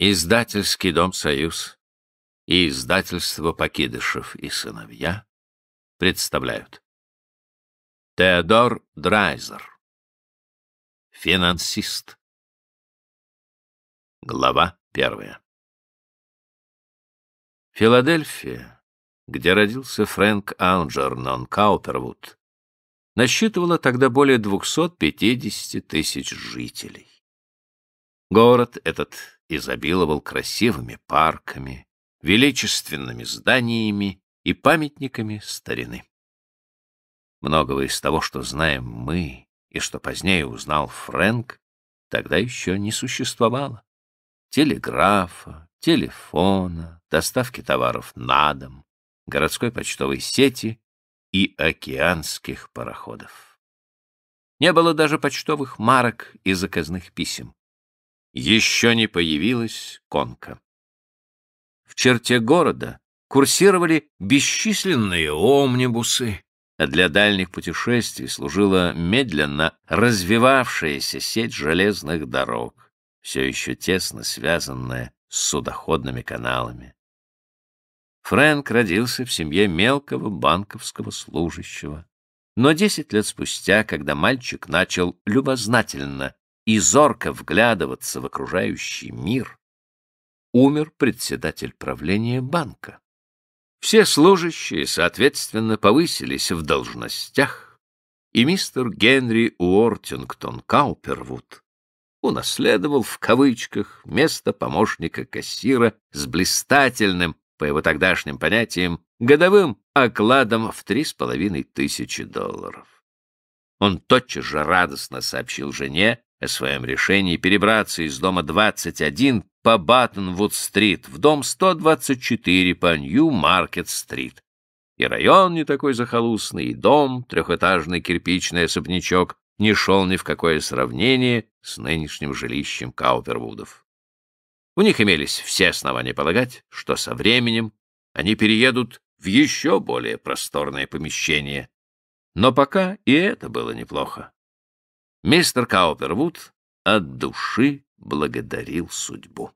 Издательский дом «Союз» и издательство «Покидышев и сыновья» представляют. Теодор Драйзер. Финансист. Глава первая. Филадельфия, где родился Фрэнк Алджернон Каупервуд, насчитывала тогда более 250 тысяч жителей. Город этот изобиловал красивыми парками, величественными зданиями и памятниками старины. Многого из того, что знаем мы и что позднее узнал Фрэнк, тогда еще не существовало. Телеграфа, телефона, доставки товаров на дом, городской почтовой сети и океанских пароходов. Не было даже почтовых марок и заказных писем еще не появилась конка. В черте города курсировали бесчисленные омнибусы, а для дальних путешествий служила медленно развивавшаяся сеть железных дорог, все еще тесно связанная с судоходными каналами. Фрэнк родился в семье мелкого банковского служащего. Но десять лет спустя, когда мальчик начал любознательно и зорко вглядываться в окружающий мир, умер председатель правления банка. Все служащие, соответственно, повысились в должностях, и мистер Генри Уортингтон Каупервуд унаследовал в кавычках место помощника кассира с блистательным, по его тогдашним понятиям, годовым окладом в три с половиной тысячи долларов. Он тотчас же радостно сообщил жене, о своем решении перебраться из дома 21 по Баттенвуд-стрит в дом 124 по Нью-Маркет-стрит. И район не такой захолустный, и дом, трехэтажный кирпичный особнячок, не шел ни в какое сравнение с нынешним жилищем Каупервудов. У них имелись все основания полагать, что со временем они переедут в еще более просторное помещение. Но пока и это было неплохо. Мистер Каупервуд от души благодарил судьбу.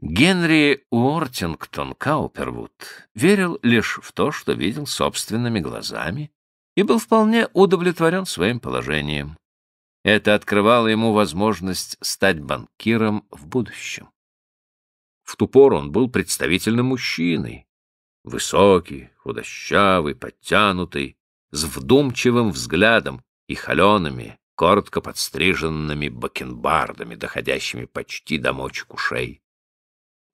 Генри Уортингтон Каупервуд верил лишь в то, что видел собственными глазами, и был вполне удовлетворен своим положением. Это открывало ему возможность стать банкиром в будущем. В ту пору он был представительным мужчиной, высокий, худощавый, подтянутый, с вдумчивым взглядом, и холеными, коротко подстриженными бакенбардами, доходящими почти до мочек ушей.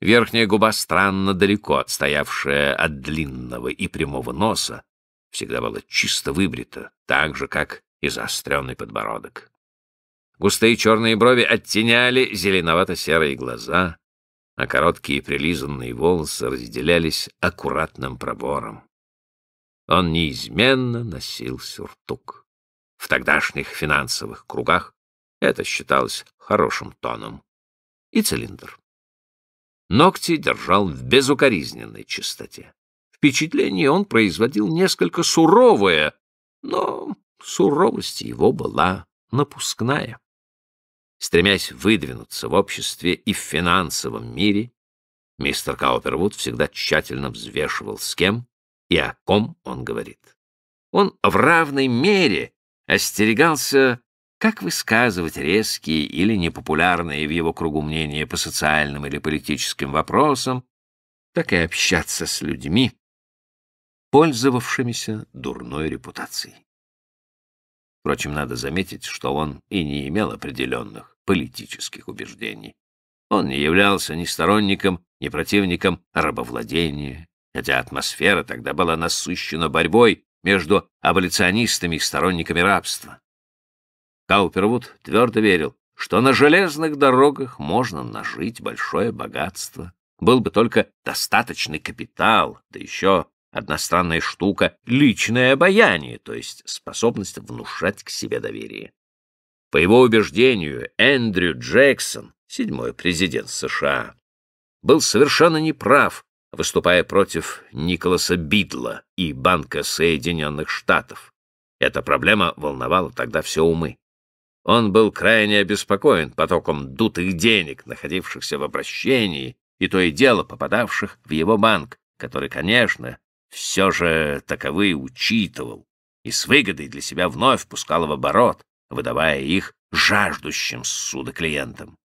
Верхняя губа странно далеко отстоявшая от длинного и прямого носа, всегда была чисто выбрита, так же, как и заостренный подбородок. Густые черные брови оттеняли зеленовато-серые глаза, а короткие прилизанные волосы разделялись аккуратным пробором. Он неизменно носил сюртук. В тогдашних финансовых кругах это считалось хорошим тоном. И цилиндр. Ногти держал в безукоризненной чистоте. Впечатление он производил несколько суровое, но суровость его была напускная. Стремясь выдвинуться в обществе и в финансовом мире, мистер Каупервуд всегда тщательно взвешивал, с кем и о ком он говорит. Он в равной мере остерегался как высказывать резкие или непопулярные в его кругу мнения по социальным или политическим вопросам, так и общаться с людьми, пользовавшимися дурной репутацией. Впрочем, надо заметить, что он и не имел определенных политических убеждений. Он не являлся ни сторонником, ни противником рабовладения, хотя атмосфера тогда была насыщена борьбой между аболиционистами и сторонниками рабства. Каупервуд твердо верил, что на железных дорогах можно нажить большое богатство. Был бы только достаточный капитал, да еще одна странная штука — личное обаяние, то есть способность внушать к себе доверие. По его убеждению, Эндрю Джексон, седьмой президент США, был совершенно неправ, выступая против Николаса Бидла и Банка Соединенных Штатов. Эта проблема волновала тогда все умы. Он был крайне обеспокоен потоком дутых денег, находившихся в обращении, и то и дело попадавших в его банк, который, конечно, все же таковые учитывал и с выгодой для себя вновь пускал в оборот, выдавая их жаждущим суда клиентам.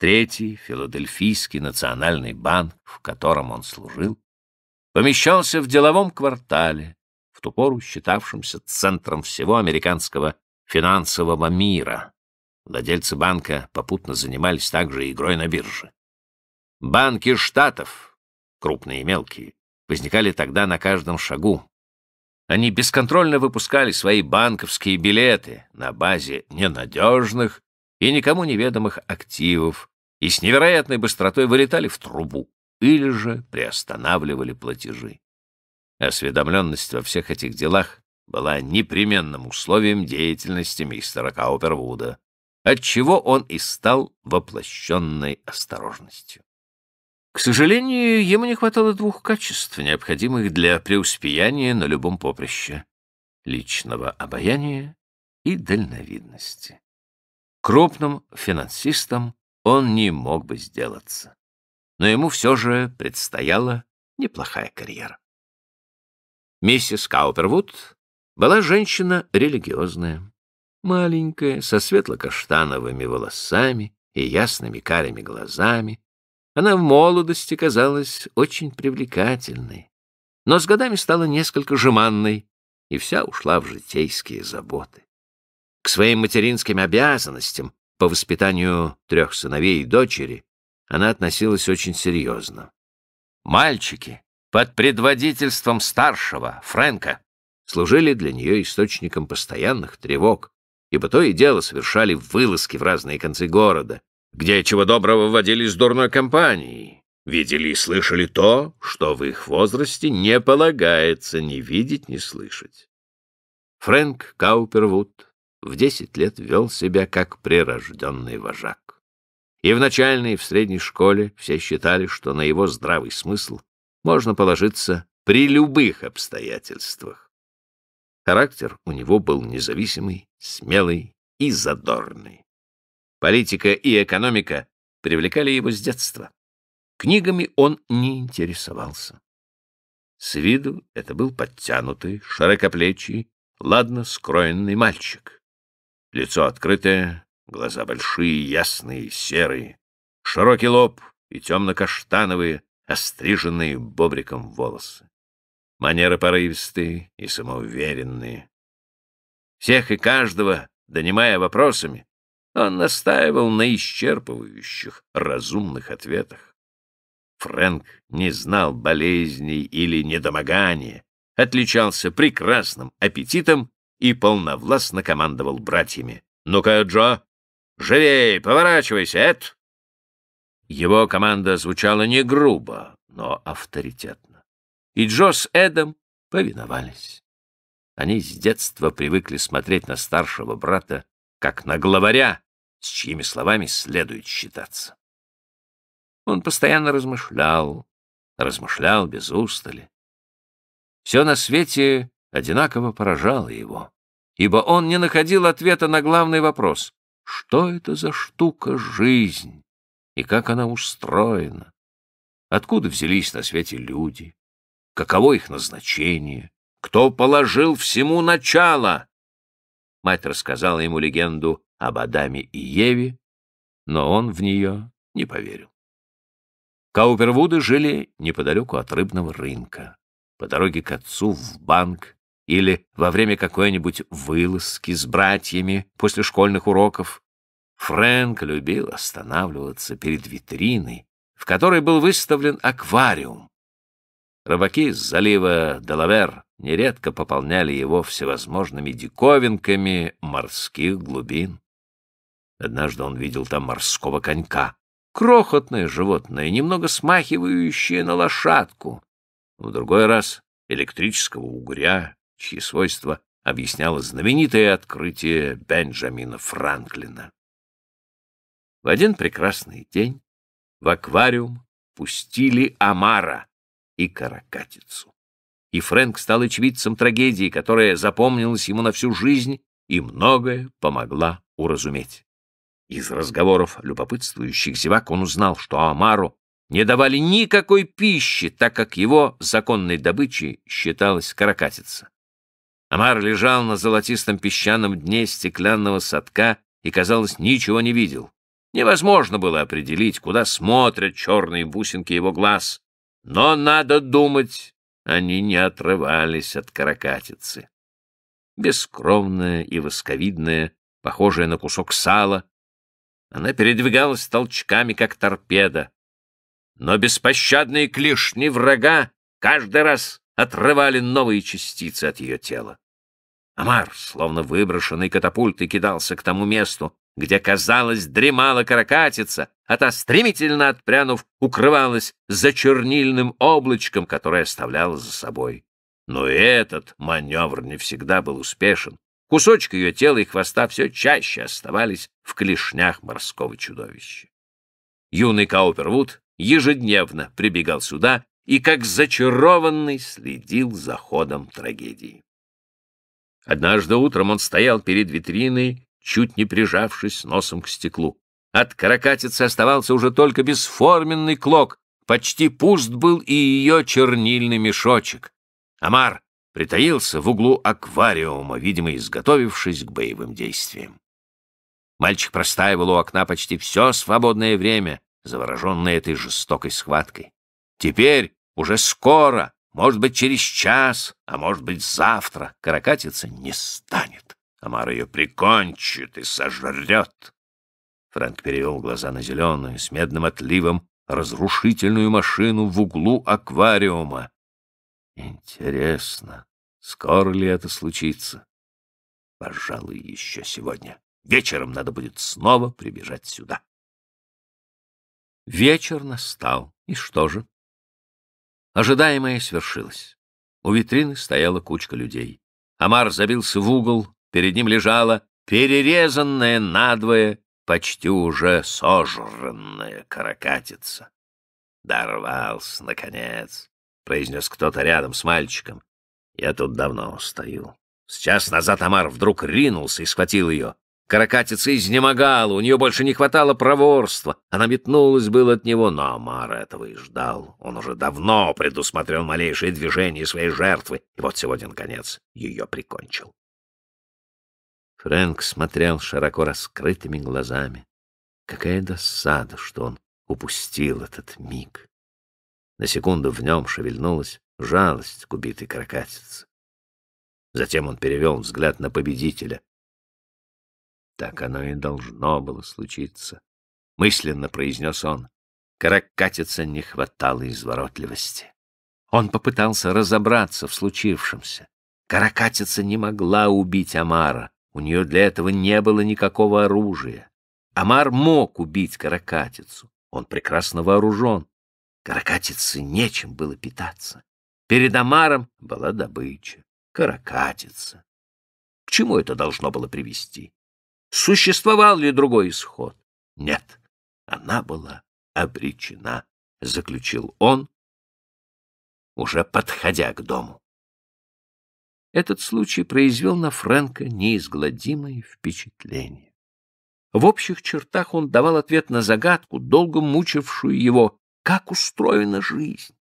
Третий, Филадельфийский национальный банк, в котором он служил, помещался в деловом квартале, в ту пору считавшемся центром всего американского финансового мира. Владельцы банка попутно занимались также игрой на бирже. Банки штатов, крупные и мелкие, возникали тогда на каждом шагу. Они бесконтрольно выпускали свои банковские билеты на базе ненадежных и никому неведомых активов, и с невероятной быстротой вылетали в трубу или же приостанавливали платежи. Осведомленность во всех этих делах была непременным условием деятельности мистера Каупервуда, отчего он и стал воплощенной осторожностью. К сожалению, ему не хватало двух качеств, необходимых для преуспеяния на любом поприще — личного обаяния и дальновидности. Крупным финансистом он не мог бы сделаться. Но ему все же предстояла неплохая карьера. Миссис Каупервуд была женщина религиозная, маленькая, со светло-каштановыми волосами и ясными карими глазами. Она в молодости казалась очень привлекательной, но с годами стала несколько жеманной и вся ушла в житейские заботы. К своим материнским обязанностям по воспитанию трех сыновей и дочери она относилась очень серьезно. Мальчики под предводительством старшего, Фрэнка, служили для нее источником постоянных тревог, ибо то и дело совершали вылазки в разные концы города, где чего доброго с дурной компанией, видели и слышали то, что в их возрасте не полагается ни видеть, ни слышать. Фрэнк Каупервуд в десять лет вел себя как прирожденный вожак. И в начальной, и в средней школе все считали, что на его здравый смысл можно положиться при любых обстоятельствах. Характер у него был независимый, смелый и задорный. Политика и экономика привлекали его с детства. Книгами он не интересовался. С виду это был подтянутый, широкоплечий, ладно скроенный мальчик. Лицо открытое, глаза большие, ясные, серые, широкий лоб и темно-каштановые, остриженные бобриком волосы. Манеры порывистые и самоуверенные. Всех и каждого, донимая вопросами, он настаивал на исчерпывающих, разумных ответах. Фрэнк не знал болезней или недомогания, отличался прекрасным аппетитом и полновластно командовал братьями. «Ну-ка, Джо, живей, поворачивайся, Эд!» Его команда звучала не грубо, но авторитетно. И Джо с Эдом повиновались. Они с детства привыкли смотреть на старшего брата, как на главаря, с чьими словами следует считаться. Он постоянно размышлял, размышлял без устали. Все на свете одинаково поражало его, ибо он не находил ответа на главный вопрос — что это за штука жизнь и как она устроена? Откуда взялись на свете люди? Каково их назначение? Кто положил всему начало? Мать рассказала ему легенду об Адаме и Еве, но он в нее не поверил. Каупервуды жили неподалеку от рыбного рынка. По дороге к отцу в банк или во время какой-нибудь вылазки с братьями после школьных уроков. Фрэнк любил останавливаться перед витриной, в которой был выставлен аквариум. Рыбаки с залива Делавер нередко пополняли его всевозможными диковинками морских глубин. Однажды он видел там морского конька, крохотное животное, немного смахивающее на лошадку. В другой раз электрического угря, чьи свойства объясняло знаменитое открытие Бенджамина Франклина. В один прекрасный день в аквариум пустили омара и каракатицу. И Фрэнк стал очевидцем трагедии, которая запомнилась ему на всю жизнь и многое помогла уразуметь. Из разговоров любопытствующих зевак он узнал, что Амару не давали никакой пищи, так как его законной добычей считалась каракатица. Амар лежал на золотистом песчаном дне стеклянного садка и, казалось, ничего не видел. Невозможно было определить, куда смотрят черные бусинки его глаз. Но, надо думать, они не отрывались от каракатицы. Бескровная и восковидная, похожая на кусок сала, она передвигалась толчками, как торпеда. Но беспощадные клешни врага каждый раз отрывали новые частицы от ее тела. Амар, словно выброшенный катапультой, кидался к тому месту, где, казалось, дремала каракатица, а та, стремительно отпрянув, укрывалась за чернильным облачком, которое оставляла за собой. Но и этот маневр не всегда был успешен. Кусочки ее тела и хвоста все чаще оставались в клешнях морского чудовища. Юный Каупервуд ежедневно прибегал сюда и как зачарованный следил за ходом трагедии. Однажды утром он стоял перед витриной, чуть не прижавшись носом к стеклу. От каракатицы оставался уже только бесформенный клок, почти пуст был и ее чернильный мешочек. Амар притаился в углу аквариума, видимо, изготовившись к боевым действиям. Мальчик простаивал у окна почти все свободное время, завороженный этой жестокой схваткой. Теперь, уже скоро, может быть, через час, а может быть, завтра, каракатица не станет. Амар ее прикончит и сожрет. Фрэнк перевел глаза на зеленую, с медным отливом, разрушительную машину в углу аквариума. Интересно, скоро ли это случится? Пожалуй, еще сегодня. Вечером надо будет снова прибежать сюда. Вечер настал. И что же? Ожидаемое свершилось. У витрины стояла кучка людей. Амар забился в угол, перед ним лежала перерезанная надвое, почти уже сожранная каракатица. «Дорвался, наконец», — произнес кто-то рядом с мальчиком. «Я тут давно стою». Сейчас назад Амар вдруг ринулся и схватил ее. Каракатица изнемогала, у нее больше не хватало проворства. Она метнулась было от него, но Амар этого и ждал. Он уже давно предусмотрел малейшие движения своей жертвы, и вот сегодня, наконец, ее прикончил. Фрэнк смотрел широко раскрытыми глазами. Какая досада, что он упустил этот миг. На секунду в нем шевельнулась жалость к убитой каракатице. Затем он перевел взгляд на победителя — так оно и должно было случиться, — мысленно произнес он. Каракатица не хватало изворотливости. Он попытался разобраться в случившемся. Каракатица не могла убить Амара, у нее для этого не было никакого оружия. Амар мог убить каракатицу, он прекрасно вооружен. Каракатице нечем было питаться. Перед Амаром была добыча, каракатица. К чему это должно было привести? Существовал ли другой исход? Нет, она была обречена, — заключил он, уже подходя к дому. Этот случай произвел на Фрэнка неизгладимое впечатление. В общих чертах он давал ответ на загадку, долго мучившую его, как устроена жизнь.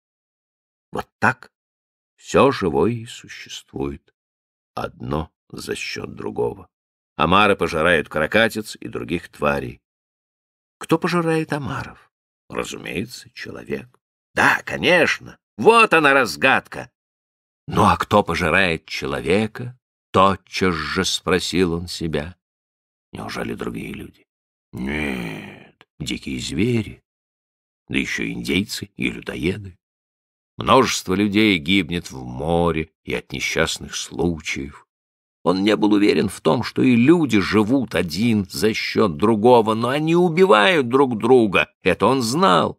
Вот так все живое и существует, одно за счет другого. Омары пожирают каракатиц и других тварей. Кто пожирает омаров? Разумеется, человек. Да, конечно, вот она разгадка. Ну а кто пожирает человека? Тотчас же спросил он себя. Неужели другие люди? Нет, дикие звери, да еще индейцы и людоеды. Множество людей гибнет в море и от несчастных случаев. Он не был уверен в том, что и люди живут один за счет другого, но они убивают друг друга. Это он знал.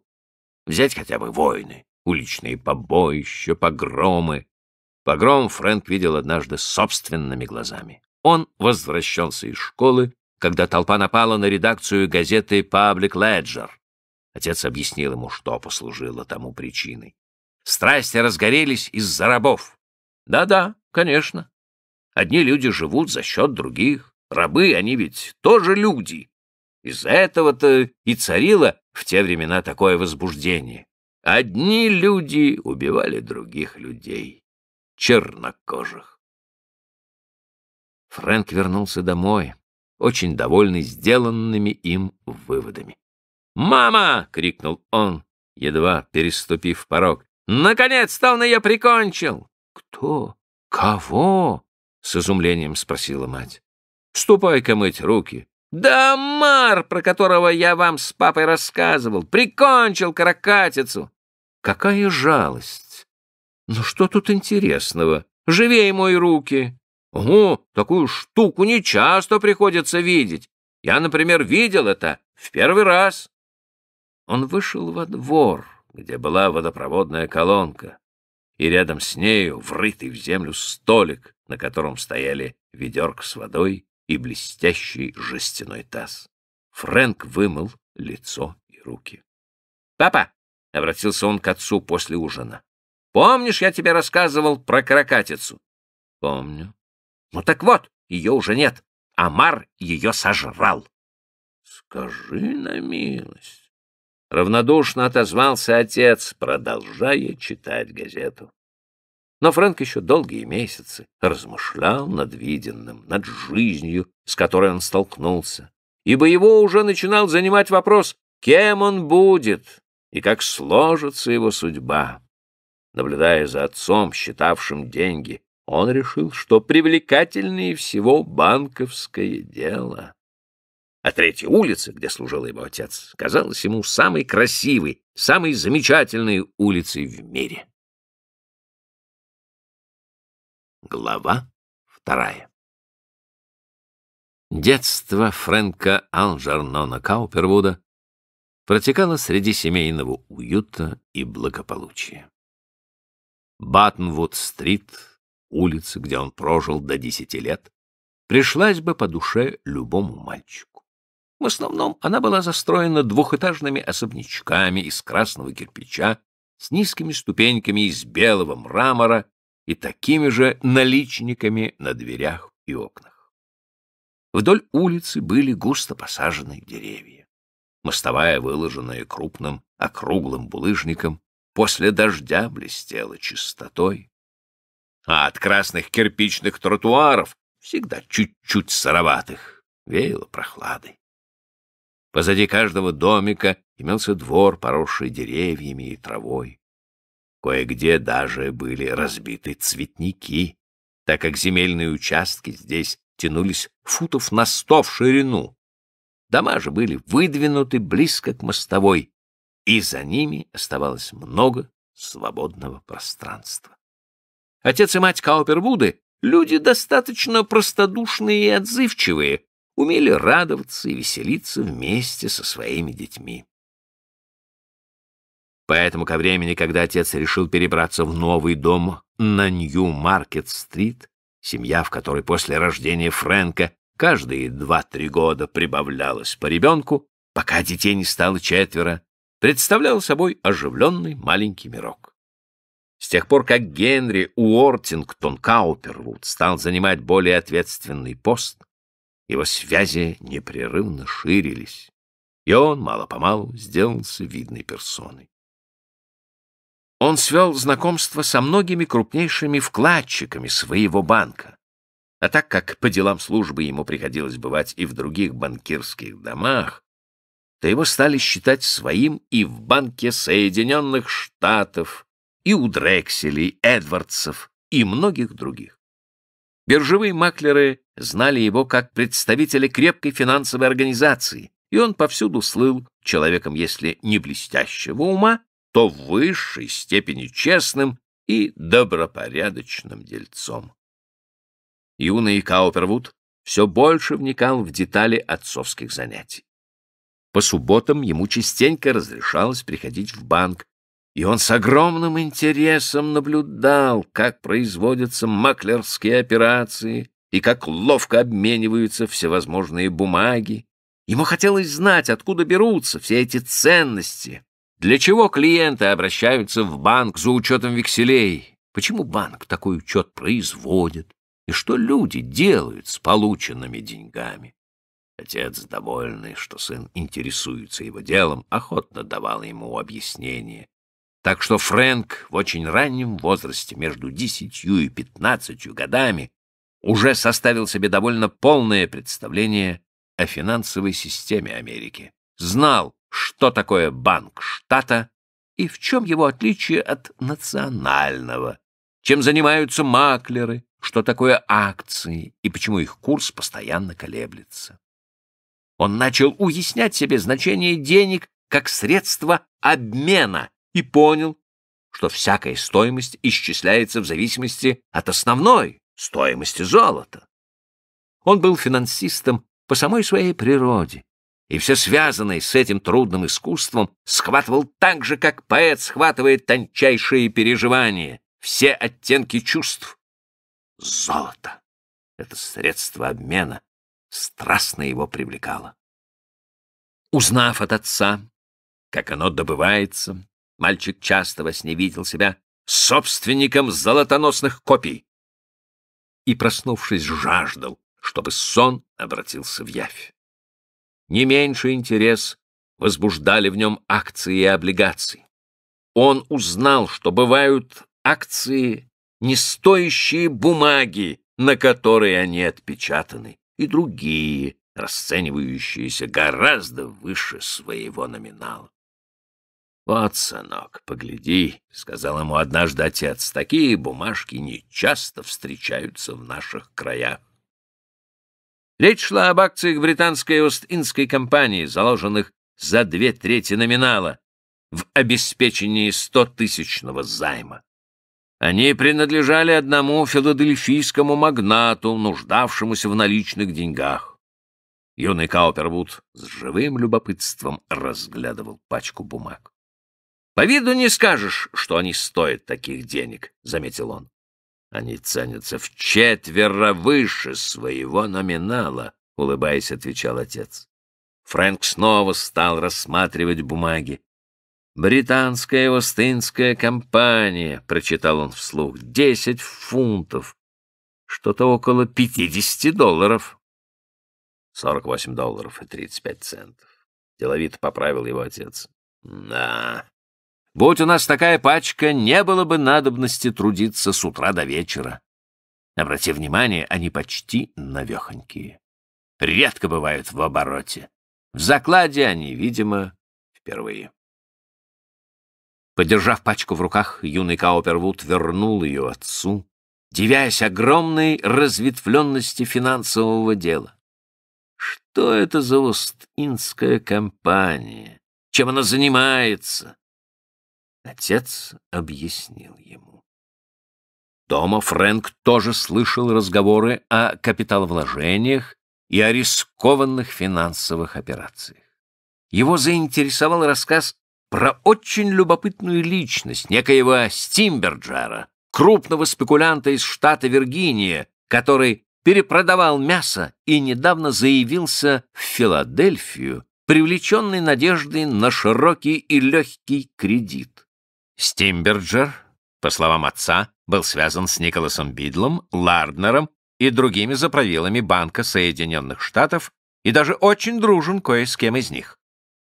Взять хотя бы войны, уличные побоища, погромы. Погром Фрэнк видел однажды собственными глазами. Он возвращался из школы, когда толпа напала на редакцию газеты «Паблик Леджер». Отец объяснил ему, что послужило тому причиной. Страсти разгорелись из-за рабов. Да-да, конечно. Одни люди живут за счет других. Рабы, они ведь тоже люди. Из-за этого-то и царило в те времена такое возбуждение. Одни люди убивали других людей, чернокожих. Фрэнк вернулся домой, очень довольный сделанными им выводами. «Мама!» — крикнул он, едва переступив порог. «Наконец-то он ее прикончил!» «Кто? Кого?» — с изумлением спросила мать. «Ступай-ка мыть руки». «Да Мар, про которого я вам с папой рассказывал, прикончил каракатицу!» «Какая жалость! Ну что тут интересного? Живей мой руки!» «Угу, такую штуку нечасто приходится видеть. Я, например, видел это в первый раз». Он вышел во двор, где была водопроводная колонка, и рядом с нею, врытый в землю, столик, на котором стояли ведерко с водой и блестящий жестяной таз. Фрэнк вымыл лицо и руки. «Папа!» — обратился он к отцу после ужина. «Помнишь, я тебе рассказывал про каракатицу?» «Помню». «Ну так вот, ее уже нет. Амар ее сожрал». «Скажи на милость». Равнодушно отозвался отец, продолжая читать газету. Но Фрэнк еще долгие месяцы размышлял над виденным, над жизнью, с которой он столкнулся, ибо его уже начинал занимать вопрос, кем он будет и как сложится его судьба. Наблюдая за отцом, считавшим деньги, он решил, что привлекательнее всего банковское дело. А третья улица, где служил его отец, казалась ему самой красивой, самой замечательной улицей в мире. Глава вторая. Детство Фрэнка Алджернона Каупервуда протекало среди семейного уюта и благополучия. Баттенвуд-стрит, улица, где он прожил до десяти лет, пришлась бы по душе любому мальчику. В основном она была застроена двухэтажными особнячками из красного кирпича с низкими ступеньками из белого мрамора и такими же наличниками на дверях и окнах. Вдоль улицы были густо посажены деревья. Мостовая, выложенная крупным округлым булыжником, после дождя блестела чистотой. А от красных кирпичных тротуаров, всегда чуть-чуть сыроватых, веяло прохладой. Позади каждого домика имелся двор, поросший деревьями и травой. Кое-где даже были разбиты цветники, так как земельные участки здесь тянулись футов на сто в ширину. Дома же были выдвинуты близко к мостовой, и за ними оставалось много свободного пространства. Отец и мать Каупервуды — люди достаточно простодушные и отзывчивые, умели радоваться и веселиться вместе со своими детьми. Поэтому ко времени, когда отец решил перебраться в новый дом на Нью-Маркет-стрит, семья, в которой после рождения Фрэнка каждые два-три года прибавлялась по ребенку, пока детей не стало четверо, представляла собой оживленный маленький мирок. С тех пор, как Генри Уортингтон Каупервуд стал занимать более ответственный пост, его связи непрерывно ширились, и он мало-помалу сделался видной персоной он свел знакомство со многими крупнейшими вкладчиками своего банка. А так как по делам службы ему приходилось бывать и в других банкирских домах, то его стали считать своим и в Банке Соединенных Штатов, и у Дрекселей, Эдвардсов и многих других. Биржевые маклеры знали его как представителя крепкой финансовой организации, и он повсюду слыл человеком, если не блестящего ума, то в высшей степени честным и добропорядочным дельцом. Юный Каупервуд все больше вникал в детали отцовских занятий. По субботам ему частенько разрешалось приходить в банк, и он с огромным интересом наблюдал, как производятся маклерские операции и как ловко обмениваются всевозможные бумаги. Ему хотелось знать, откуда берутся все эти ценности, для чего клиенты обращаются в банк за учетом векселей? Почему банк такой учет производит? И что люди делают с полученными деньгами? Отец, довольный, что сын интересуется его делом, охотно давал ему объяснение. Так что Фрэнк в очень раннем возрасте, между десятью и пятнадцатью годами, уже составил себе довольно полное представление о финансовой системе Америки. Знал, что такое банк штата и в чем его отличие от национального, чем занимаются маклеры, что такое акции и почему их курс постоянно колеблется. Он начал уяснять себе значение денег как средство обмена и понял, что всякая стоимость исчисляется в зависимости от основной стоимости золота. Он был финансистом по самой своей природе и все связанное с этим трудным искусством схватывал так же, как поэт схватывает тончайшие переживания, все оттенки чувств. Золото — это средство обмена, страстно его привлекало. Узнав от отца, как оно добывается, мальчик часто во сне видел себя собственником золотоносных копий и, проснувшись, жаждал, чтобы сон обратился в явь. Не меньше интерес возбуждали в нем акции и облигации. Он узнал, что бывают акции, не стоящие бумаги, на которые они отпечатаны, и другие, расценивающиеся гораздо выше своего номинала. «Вот, сынок, погляди», — сказал ему однажды отец, — «такие бумажки нечасто встречаются в наших краях». Речь шла об акциях британской Ост-Индской компании, заложенных за две трети номинала в обеспечении стотысячного займа. Они принадлежали одному филадельфийскому магнату, нуждавшемуся в наличных деньгах. Юный Каупервуд с живым любопытством разглядывал пачку бумаг. «По виду не скажешь, что они стоят таких денег», — заметил он. Они ценятся в четверо выше своего номинала, — улыбаясь, отвечал отец. Фрэнк снова стал рассматривать бумаги. «Британская Остинская компания», — прочитал он вслух, — «десять фунтов, что-то около пятидесяти долларов». «Сорок восемь долларов и тридцать пять центов», — деловито поправил его отец. «Да, Будь у нас такая пачка, не было бы надобности трудиться с утра до вечера. Обрати внимание, они почти навехонькие. Редко бывают в обороте. В закладе они, видимо, впервые. Подержав пачку в руках, юный Каупервуд вернул ее отцу, дивясь огромной разветвленности финансового дела. Что это за ост компания? Чем она занимается? Отец объяснил ему. Дома Фрэнк тоже слышал разговоры о капиталовложениях и о рискованных финансовых операциях. Его заинтересовал рассказ про очень любопытную личность, некоего Стимберджера, крупного спекулянта из штата Виргиния, который перепродавал мясо и недавно заявился в Филадельфию, привлеченный надеждой на широкий и легкий кредит. Стимберджер, по словам отца, был связан с Николасом Бидлом, Ларднером и другими заправилами Банка Соединенных Штатов и даже очень дружен кое с кем из них.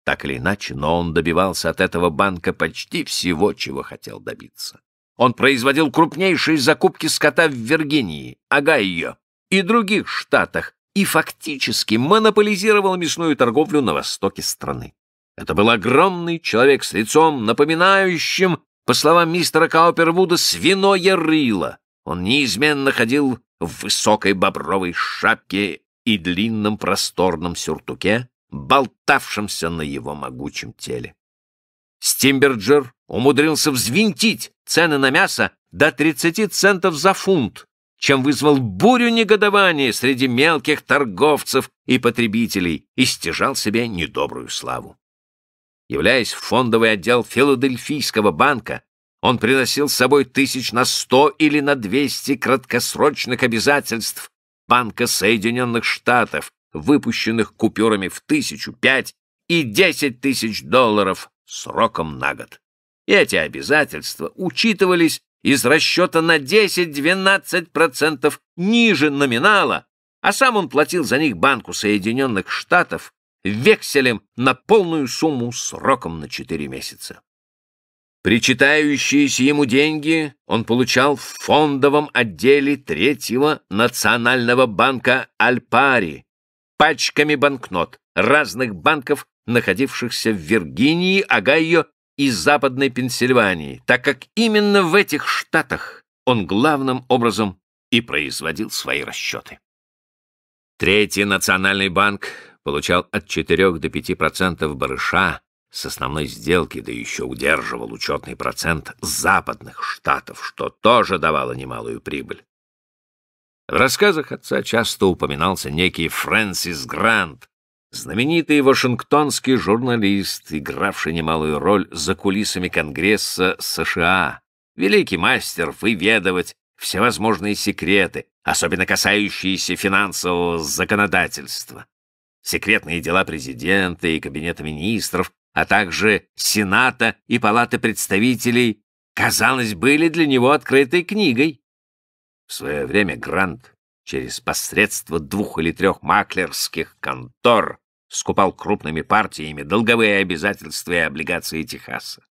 Так или иначе, но он добивался от этого банка почти всего, чего хотел добиться. Он производил крупнейшие закупки скота в Виргинии, Огайо и других штатах и фактически монополизировал мясную торговлю на востоке страны. Это был огромный человек с лицом, напоминающим, по словам мистера Каупервуда, свиное рыло. Он неизменно ходил в высокой бобровой шапке и длинном просторном сюртуке, болтавшемся на его могучем теле. Стимберджер умудрился взвинтить цены на мясо до 30 центов за фунт, чем вызвал бурю негодования среди мелких торговцев и потребителей и стяжал себе недобрую славу. Являясь в фондовый отдел Филадельфийского банка, он приносил с собой тысяч на сто или на двести краткосрочных обязательств Банка Соединенных Штатов, выпущенных купюрами в тысячу, пять и десять тысяч долларов сроком на год. И эти обязательства учитывались из расчета на 10-12% ниже номинала, а сам он платил за них Банку Соединенных Штатов векселем на полную сумму сроком на четыре месяца. Причитающиеся ему деньги он получал в фондовом отделе Третьего национального банка Альпари пачками банкнот разных банков, находившихся в Виргинии, Огайо и Западной Пенсильвании, так как именно в этих штатах он главным образом и производил свои расчеты. Третий национальный банк получал от 4 до 5% барыша с основной сделки, да еще удерживал учетный процент западных штатов, что тоже давало немалую прибыль. В рассказах отца часто упоминался некий Фрэнсис Грант, знаменитый вашингтонский журналист, игравший немалую роль за кулисами Конгресса США, великий мастер выведывать всевозможные секреты, особенно касающиеся финансового законодательства секретные дела президента и кабинета министров, а также Сената и Палаты представителей, казалось, были для него открытой книгой. В свое время Грант через посредство двух или трех маклерских контор скупал крупными партиями долговые обязательства и облигации Техаса.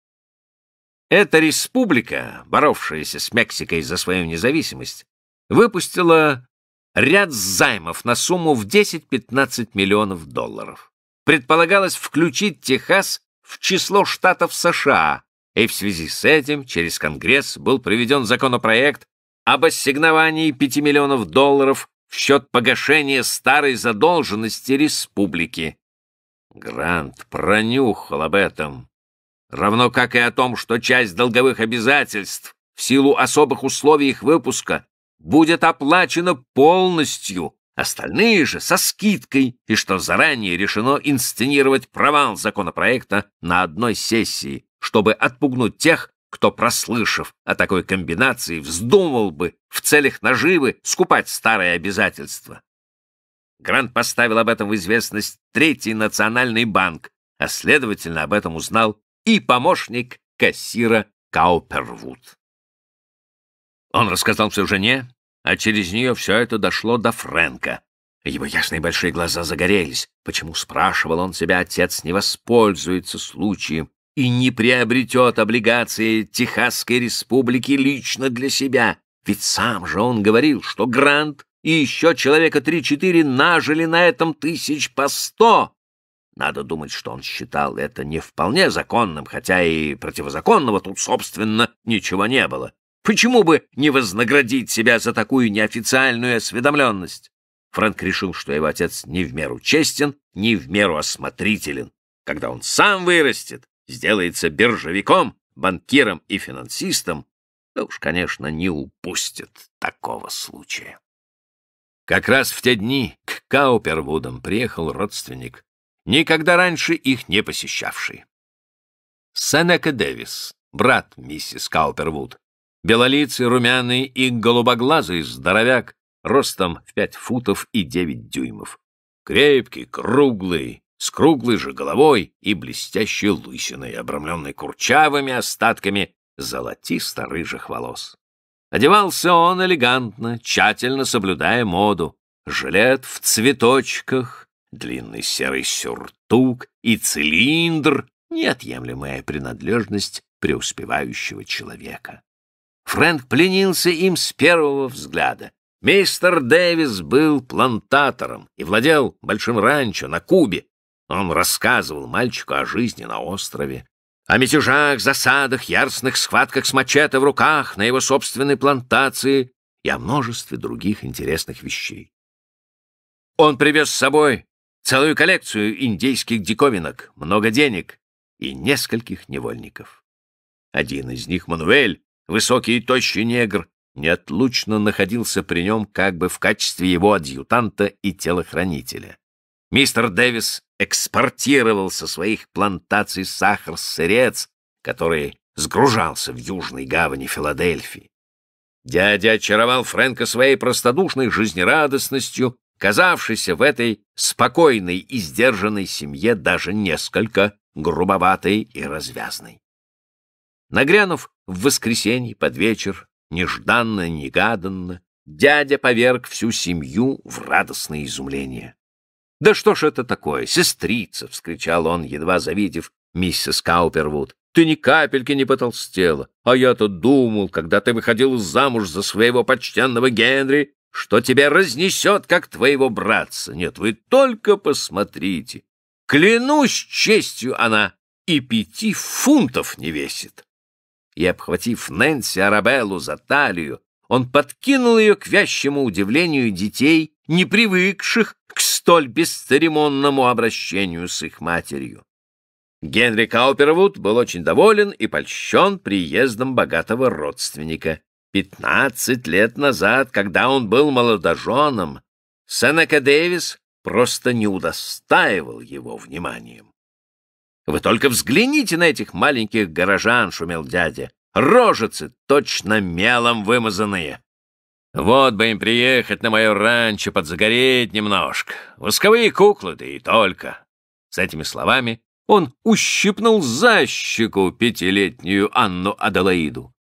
Эта республика, боровшаяся с Мексикой за свою независимость, выпустила ряд займов на сумму в 10-15 миллионов долларов. Предполагалось включить Техас в число штатов США, и в связи с этим через Конгресс был приведен законопроект об ассигновании 5 миллионов долларов в счет погашения старой задолженности республики. Грант пронюхал об этом, равно как и о том, что часть долговых обязательств в силу особых условий их выпуска будет оплачено полностью, остальные же со скидкой, и что заранее решено инсценировать провал законопроекта на одной сессии, чтобы отпугнуть тех, кто, прослышав о такой комбинации, вздумал бы в целях наживы скупать старые обязательства. Грант поставил об этом в известность Третий национальный банк, а следовательно об этом узнал и помощник кассира Каупервуд. Он рассказал все жене, а через нее все это дошло до Фрэнка. Его ясные большие глаза загорелись. Почему, спрашивал он себя, отец не воспользуется случаем и не приобретет облигации Техасской республики лично для себя? Ведь сам же он говорил, что Грант и еще человека три-четыре нажили на этом тысяч по сто. Надо думать, что он считал это не вполне законным, хотя и противозаконного тут, собственно, ничего не было. Почему бы не вознаградить себя за такую неофициальную осведомленность? Фрэнк решил, что его отец не в меру честен, не в меру осмотрителен. Когда он сам вырастет, сделается биржевиком, банкиром и финансистом, то уж, конечно, не упустит такого случая. Как раз в те дни к Каупервудам приехал родственник, никогда раньше их не посещавший. Сенека Дэвис, брат миссис Каупервуд, Белолицый, румяный и голубоглазый здоровяк, ростом в пять футов и девять дюймов. Крепкий, круглый, с круглой же головой и блестящей лысиной, обрамленной курчавыми остатками золотисто-рыжих волос. Одевался он элегантно, тщательно соблюдая моду. Жилет в цветочках, длинный серый сюртук и цилиндр — неотъемлемая принадлежность преуспевающего человека. Фрэнк пленился им с первого взгляда. Мистер Дэвис был плантатором и владел большим ранчо на Кубе. Он рассказывал мальчику о жизни на острове, о мятежах, засадах, яростных схватках с мачете в руках на его собственной плантации и о множестве других интересных вещей. Он привез с собой целую коллекцию индейских диковинок, много денег и нескольких невольников. Один из них, Мануэль, высокий и тощий негр, неотлучно находился при нем как бы в качестве его адъютанта и телохранителя. Мистер Дэвис экспортировал со своих плантаций сахар-сырец, который сгружался в южной гавани Филадельфии. Дядя очаровал Фрэнка своей простодушной жизнерадостностью, казавшейся в этой спокойной и сдержанной семье даже несколько грубоватой и развязной. Нагрянув в воскресенье под вечер, нежданно, негаданно, дядя поверг всю семью в радостное изумление. «Да что ж это такое, сестрица!» — вскричал он, едва завидев миссис Каупервуд. «Ты ни капельки не потолстела, а я-то думал, когда ты выходила замуж за своего почтенного Генри, что тебя разнесет, как твоего братца. Нет, вы только посмотрите! Клянусь честью она и пяти фунтов не весит!» и, обхватив Нэнси Арабеллу за талию, он подкинул ее к вящему удивлению детей, не привыкших к столь бесцеремонному обращению с их матерью. Генри Каупервуд был очень доволен и польщен приездом богатого родственника. Пятнадцать лет назад, когда он был молодоженом, Сенека Дэвис просто не удостаивал его вниманием. Вы только взгляните на этих маленьких горожан, — шумел дядя. Рожицы точно мелом вымазанные. Вот бы им приехать на мое ранчо, подзагореть немножко. Восковые куклы, да и только. С этими словами он ущипнул за щеку пятилетнюю Анну Аделаиду.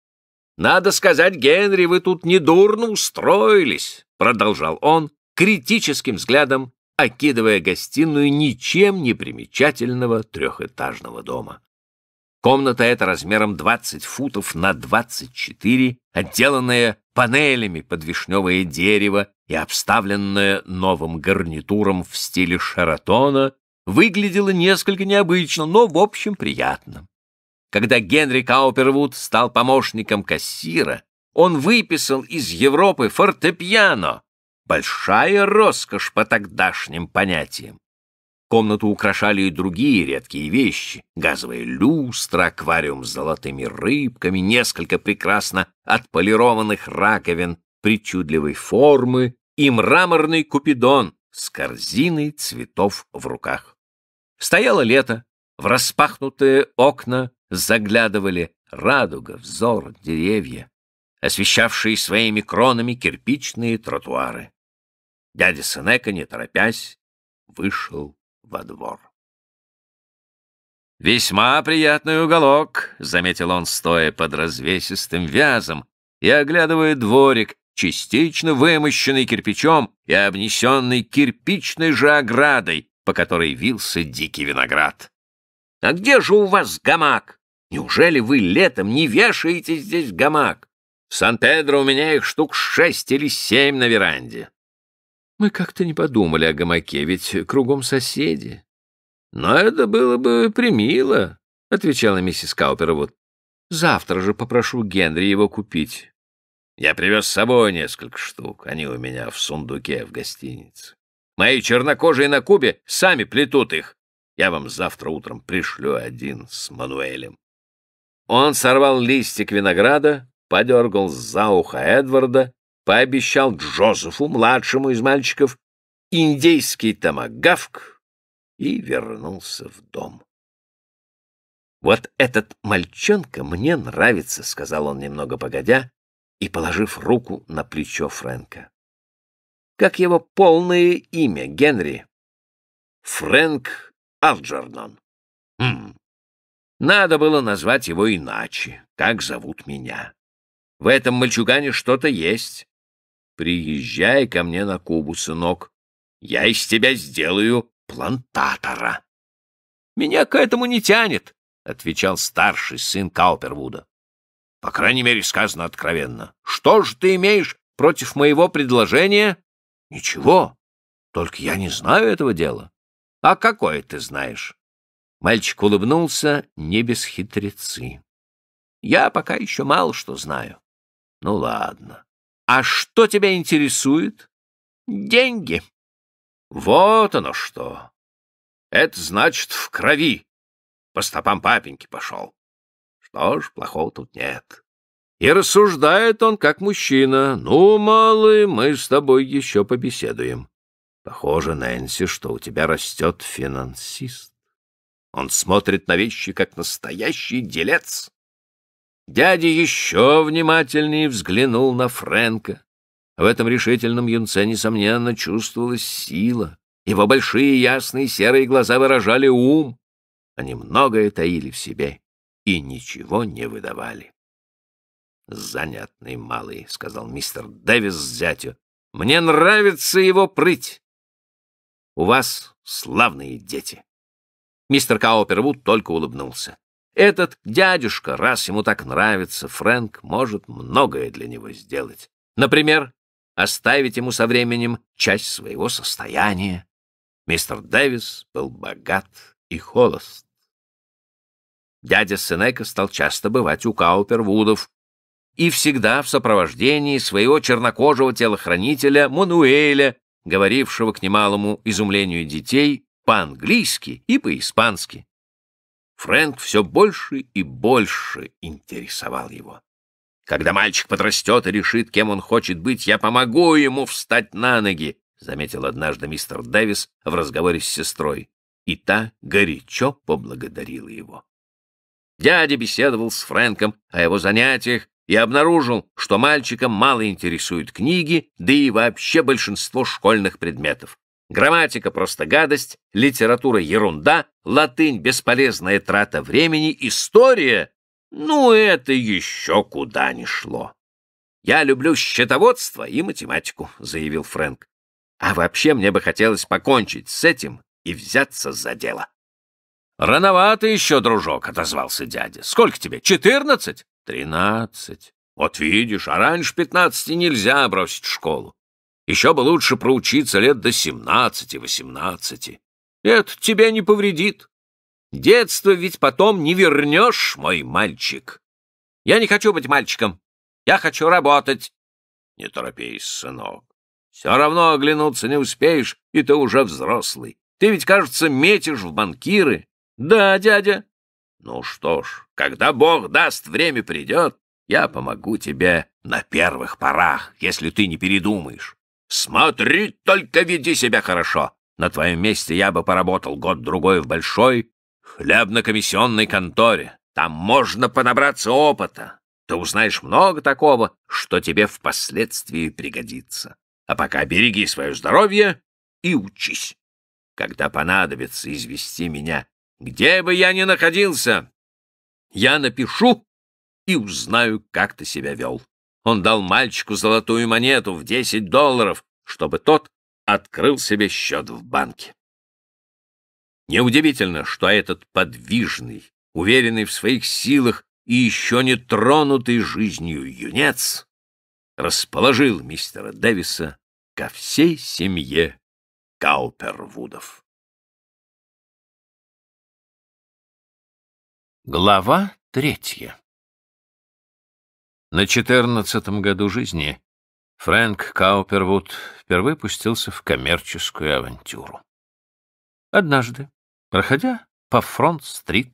«Надо сказать, Генри, вы тут недурно устроились», — продолжал он, критическим взглядом окидывая гостиную ничем не примечательного трехэтажного дома. Комната эта размером 20 футов на 24, отделанная панелями под вишневое дерево и обставленная новым гарнитуром в стиле шаратона, выглядела несколько необычно, но в общем приятно. Когда Генри Каупервуд стал помощником кассира, он выписал из Европы фортепиано, Большая роскошь по тогдашним понятиям. Комнату украшали и другие редкие вещи. Газовая люстра, аквариум с золотыми рыбками, несколько прекрасно отполированных раковин причудливой формы и мраморный купидон с корзиной цветов в руках. Стояло лето, в распахнутые окна заглядывали радуга, взор, деревья, освещавшие своими кронами кирпичные тротуары. Дядя Сенека, не торопясь, вышел во двор. «Весьма приятный уголок», — заметил он, стоя под развесистым вязом и оглядывая дворик, частично вымощенный кирпичом и обнесенный кирпичной же оградой, по которой вился дикий виноград. «А где же у вас гамак? Неужели вы летом не вешаете здесь гамак? В Сан-Педро у меня их штук шесть или семь на веранде». Мы как-то не подумали о гамаке, ведь кругом соседи. Но это было бы примило, — отвечала миссис Вот Завтра же попрошу Генри его купить. Я привез с собой несколько штук. Они у меня в сундуке в гостинице. Мои чернокожие на Кубе сами плетут их. Я вам завтра утром пришлю один с Мануэлем. Он сорвал листик винограда, подергал за ухо Эдварда пообещал Джозефу, младшему из мальчиков, индейский томагавк и вернулся в дом. «Вот этот мальчонка мне нравится», — сказал он немного погодя и положив руку на плечо Фрэнка. «Как его полное имя, Генри?» «Фрэнк Алджернон». «Хм. Надо было назвать его иначе, как зовут меня. В этом мальчугане что-то есть. «Приезжай ко мне на Кубу, сынок. Я из тебя сделаю плантатора». «Меня к этому не тянет», — отвечал старший сын Каупервуда. «По крайней мере, сказано откровенно. Что же ты имеешь против моего предложения?» «Ничего. Только я не знаю этого дела». «А какое ты знаешь?» Мальчик улыбнулся не без хитрецы. «Я пока еще мало что знаю». «Ну ладно. А что тебя интересует? Деньги. Вот оно что. Это значит в крови. По стопам папеньки пошел. Что ж, плохого тут нет. И рассуждает он как мужчина. Ну, малый, мы с тобой еще побеседуем. Похоже, Нэнси, что у тебя растет финансист. Он смотрит на вещи, как настоящий делец. Дядя еще внимательнее взглянул на Фрэнка. В этом решительном юнце, несомненно, чувствовалась сила. Его большие ясные серые глаза выражали ум. Они многое таили в себе и ничего не выдавали. «Занятный малый», — сказал мистер Дэвис зятю. «Мне нравится его прыть. У вас славные дети». Мистер Каупервуд только улыбнулся. Этот дядюшка, раз ему так нравится, Фрэнк может многое для него сделать. Например, оставить ему со временем часть своего состояния. Мистер Дэвис был богат и холост. Дядя Сенека стал часто бывать у Каупервудов и всегда в сопровождении своего чернокожего телохранителя Мануэля, говорившего к немалому изумлению детей по-английски и по-испански. Фрэнк все больше и больше интересовал его. «Когда мальчик подрастет и решит, кем он хочет быть, я помогу ему встать на ноги», заметил однажды мистер Дэвис в разговоре с сестрой, и та горячо поблагодарила его. Дядя беседовал с Фрэнком о его занятиях и обнаружил, что мальчика мало интересуют книги, да и вообще большинство школьных предметов. Грамматика просто гадость, литература ерунда, латынь бесполезная трата времени, история ну это еще куда ни шло. Я люблю счетоводство и математику, заявил Фрэнк. А вообще мне бы хотелось покончить с этим и взяться за дело. Рановато еще, дружок, отозвался дядя. Сколько тебе? Четырнадцать? Тринадцать. Вот видишь, а раньше пятнадцати нельзя бросить школу. Еще бы лучше проучиться лет до семнадцати-восемнадцати. Это тебе не повредит. Детство ведь потом не вернешь, мой мальчик. Я не хочу быть мальчиком. Я хочу работать. Не торопись, сынок. Все равно оглянуться не успеешь, и ты уже взрослый. Ты ведь, кажется, метишь в банкиры. Да, дядя. Ну что ж, когда Бог даст, время придет, я помогу тебе на первых порах, если ты не передумаешь. Смотри, только веди себя хорошо. На твоем месте я бы поработал год-другой в большой хлебно-комиссионной конторе. Там можно понабраться опыта. Ты узнаешь много такого, что тебе впоследствии пригодится. А пока береги свое здоровье и учись. Когда понадобится извести меня, где бы я ни находился, я напишу и узнаю, как ты себя вел. Он дал мальчику золотую монету в 10 долларов, чтобы тот открыл себе счет в банке. Неудивительно, что этот подвижный, уверенный в своих силах и еще не тронутый жизнью юнец расположил мистера Дэвиса ко всей семье Каупервудов. Глава третья на четырнадцатом году жизни Фрэнк Каупервуд впервые пустился в коммерческую авантюру. Однажды, проходя по Фронт-стрит,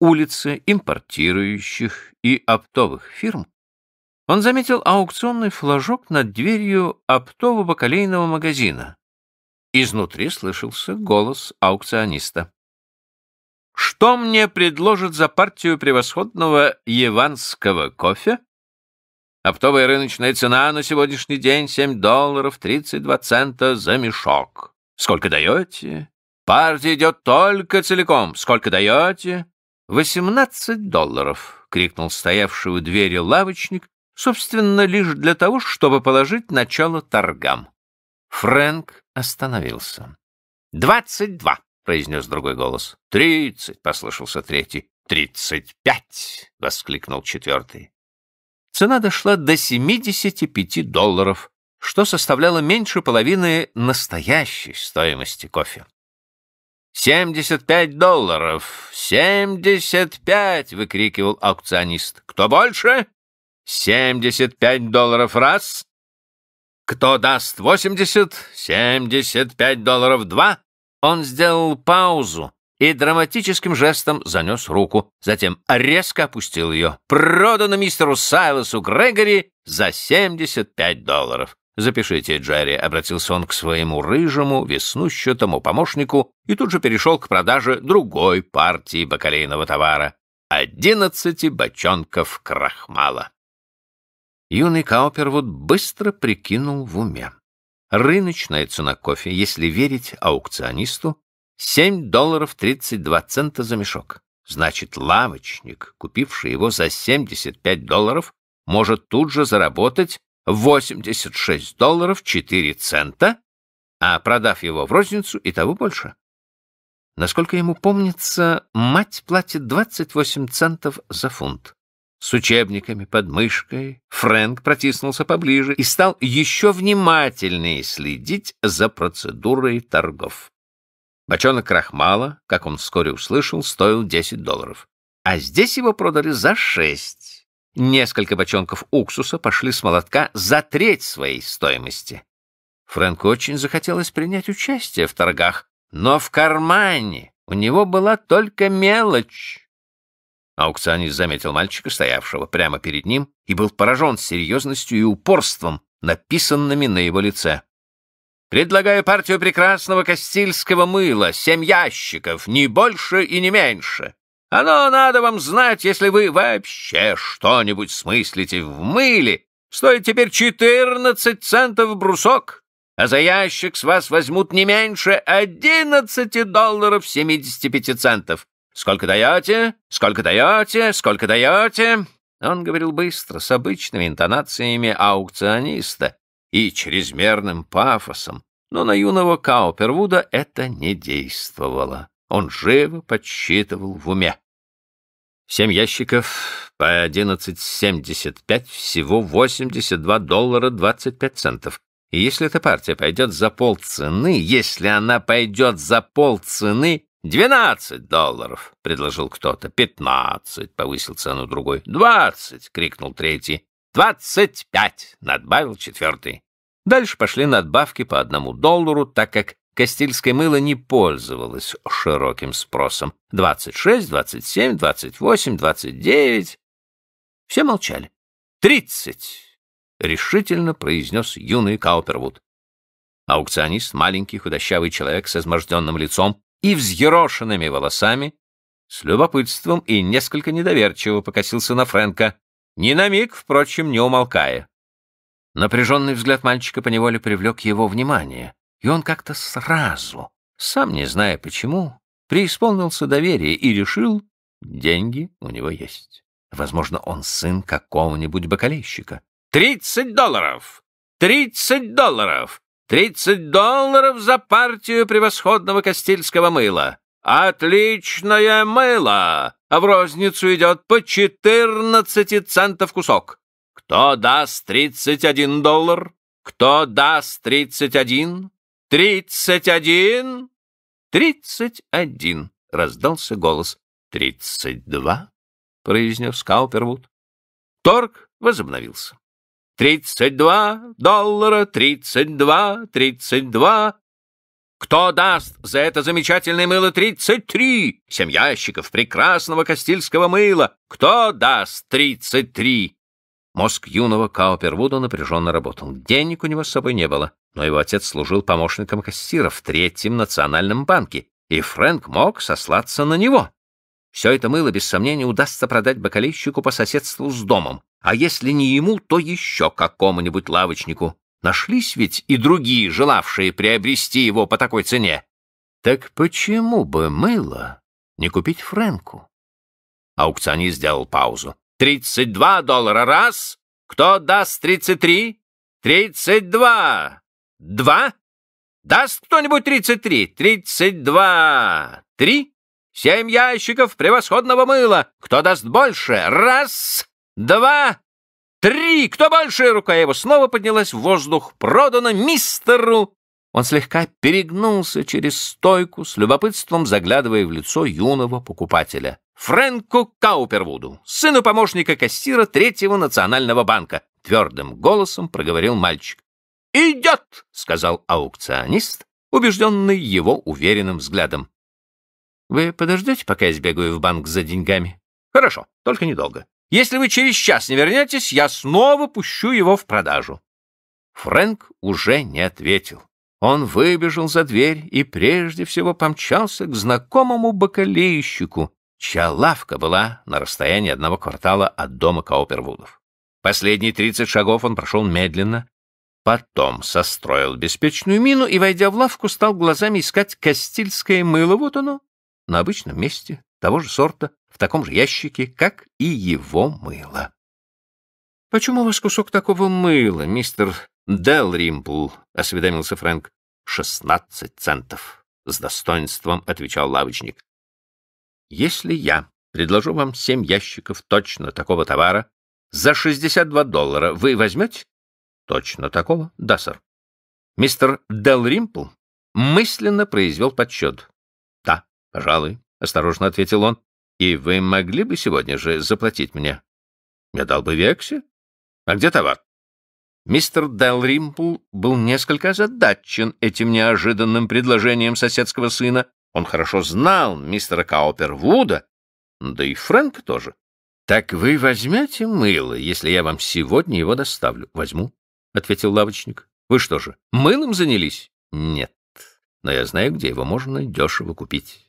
улице импортирующих и оптовых фирм, он заметил аукционный флажок над дверью оптово-бакалейного магазина. Изнутри слышался голос аукциониста. «Что мне предложат за партию превосходного яванского кофе?» Оптовая рыночная цена на сегодняшний день 7 долларов 32 цента за мешок. Сколько даете? Партия идет только целиком. Сколько даете? 18 долларов, крикнул стоявший у двери лавочник, собственно, лишь для того, чтобы положить начало торгам. Фрэнк остановился. «Двадцать два!» — произнес другой голос. «Тридцать!» — послышался третий. «Тридцать пять!» — воскликнул четвертый цена дошла до 75 долларов, что составляло меньше половины настоящей стоимости кофе. «Семьдесят пять долларов! Семьдесят пять!» — выкрикивал аукционист. «Кто больше? Семьдесят пять долларов раз! Кто даст восемьдесят? Семьдесят пять долларов два!» Он сделал паузу, и драматическим жестом занес руку, затем резко опустил ее. «Продано мистеру Сайлосу Грегори за 75 долларов». «Запишите, Джерри», — обратился он к своему рыжему, веснущатому помощнику и тут же перешел к продаже другой партии бакалейного товара — одиннадцати бочонков крахмала. Юный Каупервуд быстро прикинул в уме. Рыночная цена кофе, если верить аукционисту, 7 долларов 32 цента за мешок. Значит, лавочник, купивший его за 75 долларов, может тут же заработать 86 долларов 4 цента, а продав его в розницу и того больше. Насколько ему помнится, мать платит 28 центов за фунт. С учебниками под мышкой Фрэнк протиснулся поближе и стал еще внимательнее следить за процедурой торгов. Бочонок крахмала, как он вскоре услышал, стоил 10 долларов. А здесь его продали за 6. Несколько бочонков уксуса пошли с молотка за треть своей стоимости. Фрэнку очень захотелось принять участие в торгах, но в кармане у него была только мелочь. Аукционист заметил мальчика, стоявшего прямо перед ним, и был поражен серьезностью и упорством, написанными на его лице. Предлагаю партию прекрасного кастильского мыла, семь ящиков, не больше и не меньше. Оно надо вам знать, если вы вообще что-нибудь смыслите в мыле. Стоит теперь 14 центов брусок, а за ящик с вас возьмут не меньше 11 долларов 75 центов. Сколько даете? Сколько даете? Сколько даете? Он говорил быстро, с обычными интонациями аукциониста и чрезмерным пафосом, но на юного Каупервуда это не действовало. Он живо подсчитывал в уме. Семь ящиков по 11,75, всего 82 доллара 25 центов. И если эта партия пойдет за полцены, если она пойдет за полцены, 12 долларов, предложил кто-то, 15, повысил цену другой, 20, крикнул третий, 25, надбавил четвертый. Дальше пошли надбавки по одному доллару, так как Кастильское мыло не пользовалось широким спросом. 26, 27, 28, 29. Все молчали. 30, решительно произнес юный Каупервуд. Аукционист, маленький худощавый человек с изможденным лицом и взъерошенными волосами, с любопытством и несколько недоверчиво покосился на Фрэнка, ни на миг, впрочем, не умолкая. Напряженный взгляд мальчика поневоле привлек его внимание, и он как-то сразу, сам не зная почему, преисполнился доверия и решил, деньги у него есть. Возможно, он сын какого-нибудь бокалейщика. «Тридцать долларов! Тридцать долларов! Тридцать долларов за партию превосходного кастильского мыла! Отличное мыло! А в розницу идет по четырнадцати центов кусок! Кто даст тридцать один доллар? Кто даст тридцать один? Тридцать один? Тридцать один, раздался голос. Тридцать два, произнес Каупервуд. Торг возобновился. «Тридцать два доллара, тридцать два, тридцать два!» «Кто даст за это замечательное мыло тридцать три? Семь ящиков прекрасного кастильского мыла! Кто даст тридцать три?» Мозг юного Каупервуда напряженно работал. Денег у него с собой не было, но его отец служил помощником кассира в Третьем национальном банке, и Фрэнк мог сослаться на него. Все это мыло, без сомнения, удастся продать бакалейщику по соседству с домом, а если не ему, то еще какому-нибудь лавочнику. Нашлись ведь и другие, желавшие приобрести его по такой цене. Так почему бы мыло не купить Фрэнку? Аукционист сделал паузу. Тридцать два доллара раз. Кто даст тридцать три? Тридцать два. Два? Даст кто-нибудь тридцать три? Тридцать два. Три? Семь ящиков превосходного мыла. Кто даст больше? Раз, два, три. Кто больше? Рука его снова поднялась в воздух. Продано мистеру. Он слегка перегнулся через стойку, с любопытством заглядывая в лицо юного покупателя. Фрэнку Каупервуду, сыну помощника кассира Третьего национального банка, твердым голосом проговорил мальчик. «Идет!» — сказал аукционист, убежденный его уверенным взглядом. «Вы подождете, пока я сбегаю в банк за деньгами?» «Хорошо, только недолго. Если вы через час не вернетесь, я снова пущу его в продажу». Фрэнк уже не ответил. Он выбежал за дверь и прежде всего помчался к знакомому бакалейщику, чья лавка была на расстоянии одного квартала от дома Каупервудов. Последние 30 шагов он прошел медленно, потом состроил беспечную мину и, войдя в лавку, стал глазами искать кастильское мыло. Вот оно, на обычном месте, того же сорта, в таком же ящике, как и его мыло. — Почему у вас кусок такого мыла, мистер Делримпл? — осведомился Фрэнк. — Шестнадцать центов. — с достоинством отвечал лавочник. Если я предложу вам семь ящиков точно такого товара за 62 доллара, вы возьмете? Точно такого? Да, сэр. Мистер Делримпл мысленно произвел подсчет. Да, пожалуй, осторожно ответил он. И вы могли бы сегодня же заплатить мне? Я дал бы вексель. А где товар? Мистер Далримпл был несколько озадачен этим неожиданным предложением соседского сына, он хорошо знал мистера Каупервуда, да и Фрэнка тоже. — Так вы возьмете мыло, если я вам сегодня его доставлю? — Возьму, — ответил лавочник. — Вы что же, мылом занялись? — Нет, но я знаю, где его можно дешево купить.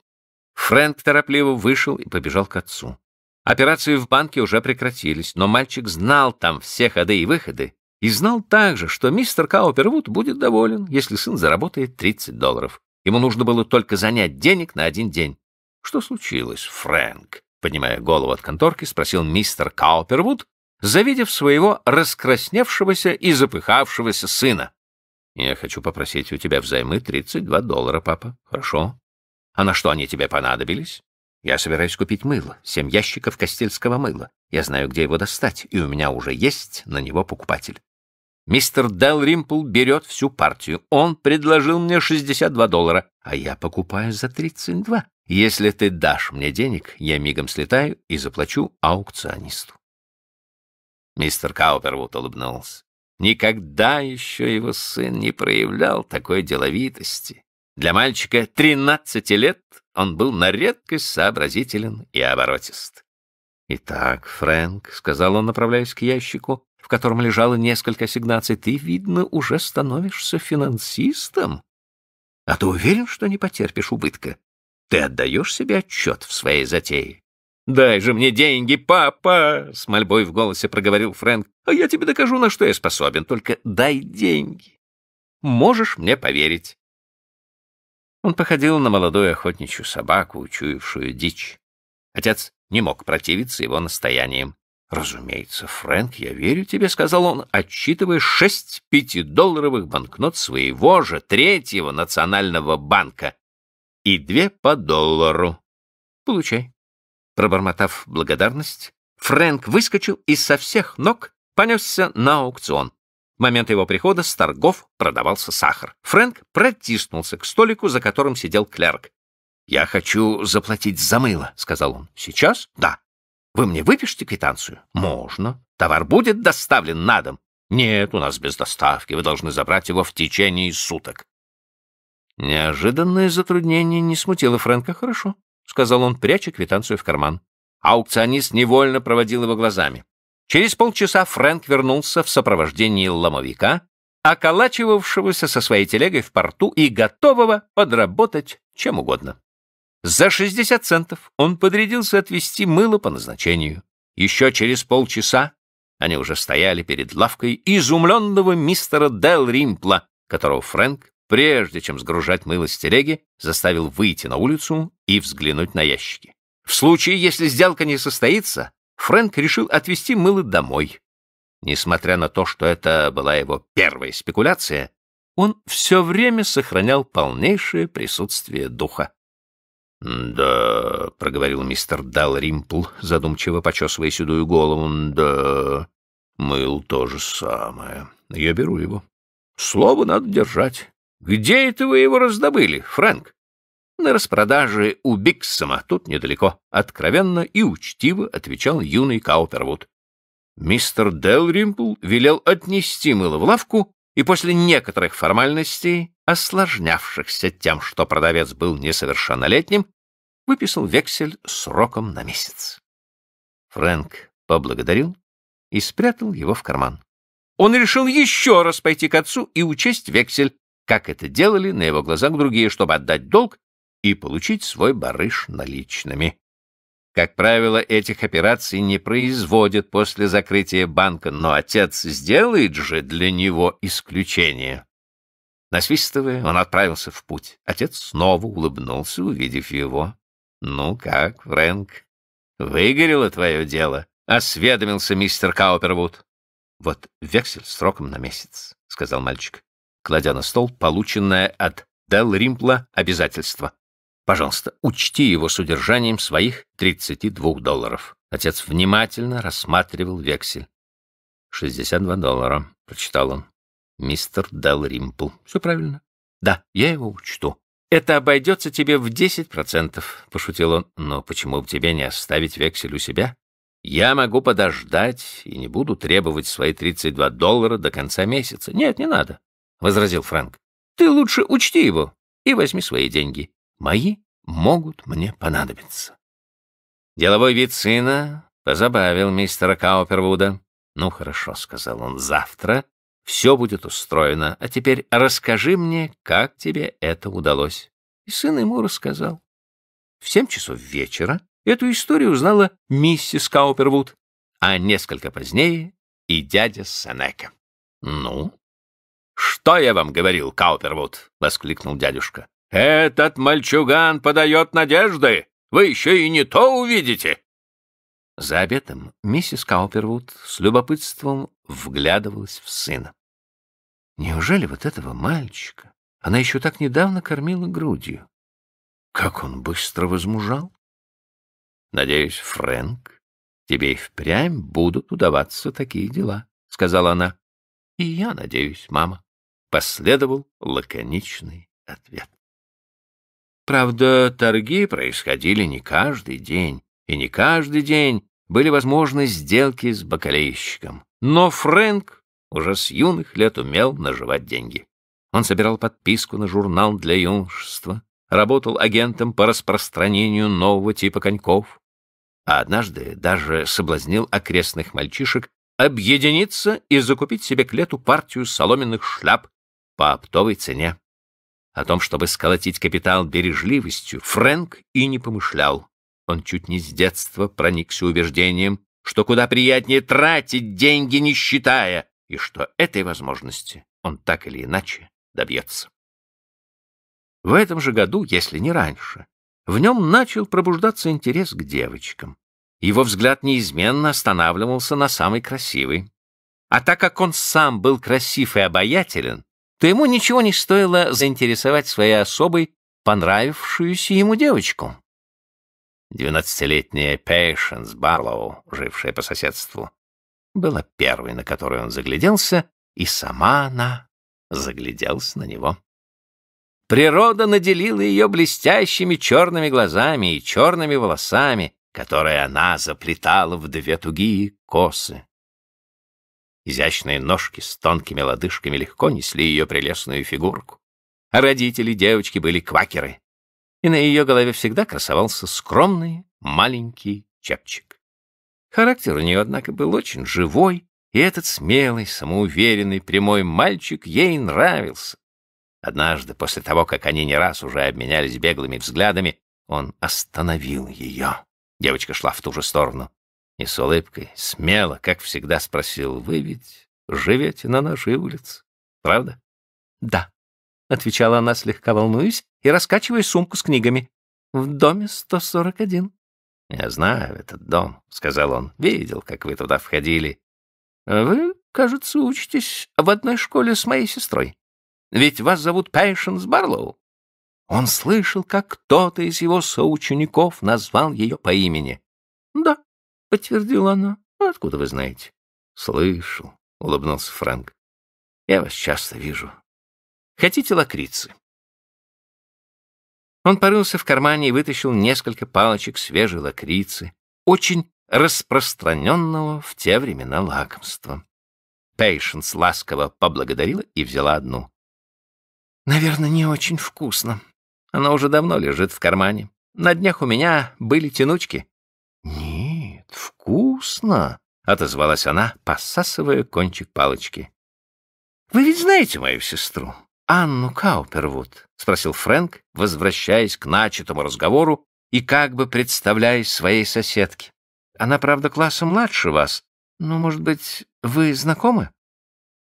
Фрэнк торопливо вышел и побежал к отцу. Операции в банке уже прекратились, но мальчик знал там все ходы и выходы и знал также, что мистер Каупервуд будет доволен, если сын заработает 30 долларов. Ему нужно было только занять денег на один день. «Что случилось, Фрэнк?» Поднимая голову от конторки, спросил мистер Каупервуд, завидев своего раскрасневшегося и запыхавшегося сына. «Я хочу попросить у тебя взаймы 32 доллара, папа. Хорошо. А на что они тебе понадобились?» «Я собираюсь купить мыло, семь ящиков костельского мыла. Я знаю, где его достать, и у меня уже есть на него покупатель. Мистер Делримпл берет всю партию. Он предложил мне 62 доллара, а я покупаю за 32. Если ты дашь мне денег, я мигом слетаю и заплачу аукционисту. Мистер Каупервуд улыбнулся. Никогда еще его сын не проявлял такой деловитости. Для мальчика 13 лет он был на редкость сообразителен и оборотист. «Итак, Фрэнк», — сказал он, направляясь к ящику, в котором лежало несколько ассигнаций, ты, видно, уже становишься финансистом. А ты уверен, что не потерпишь убытка? Ты отдаешь себе отчет в своей затее? «Дай же мне деньги, папа!» — с мольбой в голосе проговорил Фрэнк. «А я тебе докажу, на что я способен, только дай деньги. Можешь мне поверить». Он походил на молодую охотничью собаку, учуявшую дичь. Отец не мог противиться его настояниям. «Разумеется, Фрэнк, я верю тебе», — сказал он, отчитывая шесть пятидолларовых банкнот своего же третьего национального банка и две по доллару. «Получай». Пробормотав благодарность, Фрэнк выскочил и со всех ног понесся на аукцион. В момент его прихода с торгов продавался сахар. Фрэнк протиснулся к столику, за которым сидел клерк. «Я хочу заплатить за мыло», — сказал он. «Сейчас?» «Да». Вы мне выпишите квитанцию? Можно. Товар будет доставлен на дом? Нет, у нас без доставки. Вы должны забрать его в течение суток. Неожиданное затруднение не смутило Фрэнка. Хорошо, сказал он, пряча квитанцию в карман. Аукционист невольно проводил его глазами. Через полчаса Фрэнк вернулся в сопровождении ломовика, околачивавшегося со своей телегой в порту и готового подработать чем угодно. За 60 центов он подрядился отвезти мыло по назначению. Еще через полчаса они уже стояли перед лавкой изумленного мистера Дел Римпла, которого Фрэнк, прежде чем сгружать мыло с телеги, заставил выйти на улицу и взглянуть на ящики. В случае, если сделка не состоится, Фрэнк решил отвезти мыло домой. Несмотря на то, что это была его первая спекуляция, он все время сохранял полнейшее присутствие духа. «Да», — проговорил мистер Далримпл, задумчиво почесывая седую голову, «да, мыл то же самое. Я беру его. Слово надо держать. Где это вы его раздобыли, Фрэнк?» «На распродаже у Биксома, тут недалеко», — откровенно и учтиво отвечал юный Каупервуд. Мистер Делримпл велел отнести мыло в лавку и после некоторых формальностей, осложнявшихся тем, что продавец был несовершеннолетним, выписал вексель сроком на месяц. Фрэнк поблагодарил и спрятал его в карман. Он решил еще раз пойти к отцу и учесть вексель, как это делали на его глазах другие, чтобы отдать долг и получить свой барыш наличными. Как правило, этих операций не производят после закрытия банка, но отец сделает же для него исключение. Насвистывая, он отправился в путь. Отец снова улыбнулся, увидев его. «Ну как, Фрэнк, выгорело твое дело?» — осведомился мистер Каупервуд. «Вот вексель сроком на месяц», — сказал мальчик, кладя на стол полученное от Делл Римпла обязательство. Пожалуйста, учти его с удержанием своих 32 долларов. Отец внимательно рассматривал вексель. 62 доллара, прочитал он. Мистер Дел Римпл. Все правильно. Да, я его учту. Это обойдется тебе в 10%, пошутил он. Но почему бы тебе не оставить вексель у себя? Я могу подождать и не буду требовать свои 32 доллара до конца месяца. Нет, не надо, возразил Франк. Ты лучше учти его и возьми свои деньги мои могут мне понадобиться. Деловой вид сына позабавил мистера Каупервуда. «Ну хорошо», — сказал он, — «завтра все будет устроено, а теперь расскажи мне, как тебе это удалось». И сын ему рассказал. В семь часов вечера эту историю узнала миссис Каупервуд, а несколько позднее и дядя Сенека. «Ну?» «Что я вам говорил, Каупервуд?» — воскликнул дядюшка. «Этот мальчуган подает надежды! Вы еще и не то увидите!» За обедом миссис Каупервуд с любопытством вглядывалась в сына. Неужели вот этого мальчика она еще так недавно кормила грудью? Как он быстро возмужал! Надеюсь, Фрэнк, тебе и впрямь будут удаваться такие дела, — сказала она. И я надеюсь, мама. Последовал лаконичный ответ. Правда, торги происходили не каждый день, и не каждый день были возможны сделки с бакалейщиком. Но Фрэнк уже с юных лет умел наживать деньги. Он собирал подписку на журнал для юношества, работал агентом по распространению нового типа коньков, а однажды даже соблазнил окрестных мальчишек объединиться и закупить себе к лету партию соломенных шляп по оптовой цене. О том, чтобы сколотить капитал бережливостью, Фрэнк и не помышлял. Он чуть не с детства проникся убеждением, что куда приятнее тратить деньги, не считая, и что этой возможности он так или иначе добьется. В этом же году, если не раньше, в нем начал пробуждаться интерес к девочкам. Его взгляд неизменно останавливался на самой красивой. А так как он сам был красив и обаятелен, то ему ничего не стоило заинтересовать своей особой понравившуюся ему девочку. Двенадцатилетняя Пейшенс Барлоу, жившая по соседству, была первой, на которую он загляделся, и сама она загляделась на него. Природа наделила ее блестящими черными глазами и черными волосами, которые она заплетала в две тугие косы. Изящные ножки с тонкими лодыжками легко несли ее прелестную фигурку. А родители девочки были квакеры. И на ее голове всегда красовался скромный маленький чепчик. Характер у нее, однако, был очень живой, и этот смелый, самоуверенный, прямой мальчик ей нравился. Однажды, после того, как они не раз уже обменялись беглыми взглядами, он остановил ее. Девочка шла в ту же сторону. И с улыбкой, смело, как всегда, спросил, «Вы ведь живете на нашей улице, правда?» «Да», — отвечала она, слегка волнуясь и раскачивая сумку с книгами. «В доме 141». «Я знаю этот дом», — сказал он. «Видел, как вы туда входили». «Вы, кажется, учитесь в одной школе с моей сестрой. Ведь вас зовут Пэйшенс Барлоу». Он слышал, как кто-то из его соучеников назвал ее по имени. «Да», — подтвердила она. Ну, «Откуда вы знаете?» «Слышал», — улыбнулся Франк. «Я вас часто вижу. Хотите лакрицы?» Он порылся в кармане и вытащил несколько палочек свежей лакрицы, очень распространенного в те времена лакомства. Пейшенс ласково поблагодарила и взяла одну. «Наверное, не очень вкусно. Она уже давно лежит в кармане. На днях у меня были тянучки. «Вкусно!» — отозвалась она, посасывая кончик палочки. «Вы ведь знаете мою сестру, Анну Каупервуд?» — спросил Фрэнк, возвращаясь к начатому разговору и как бы представляясь своей соседке. «Она, правда, класса младше вас, но, может быть, вы знакомы?»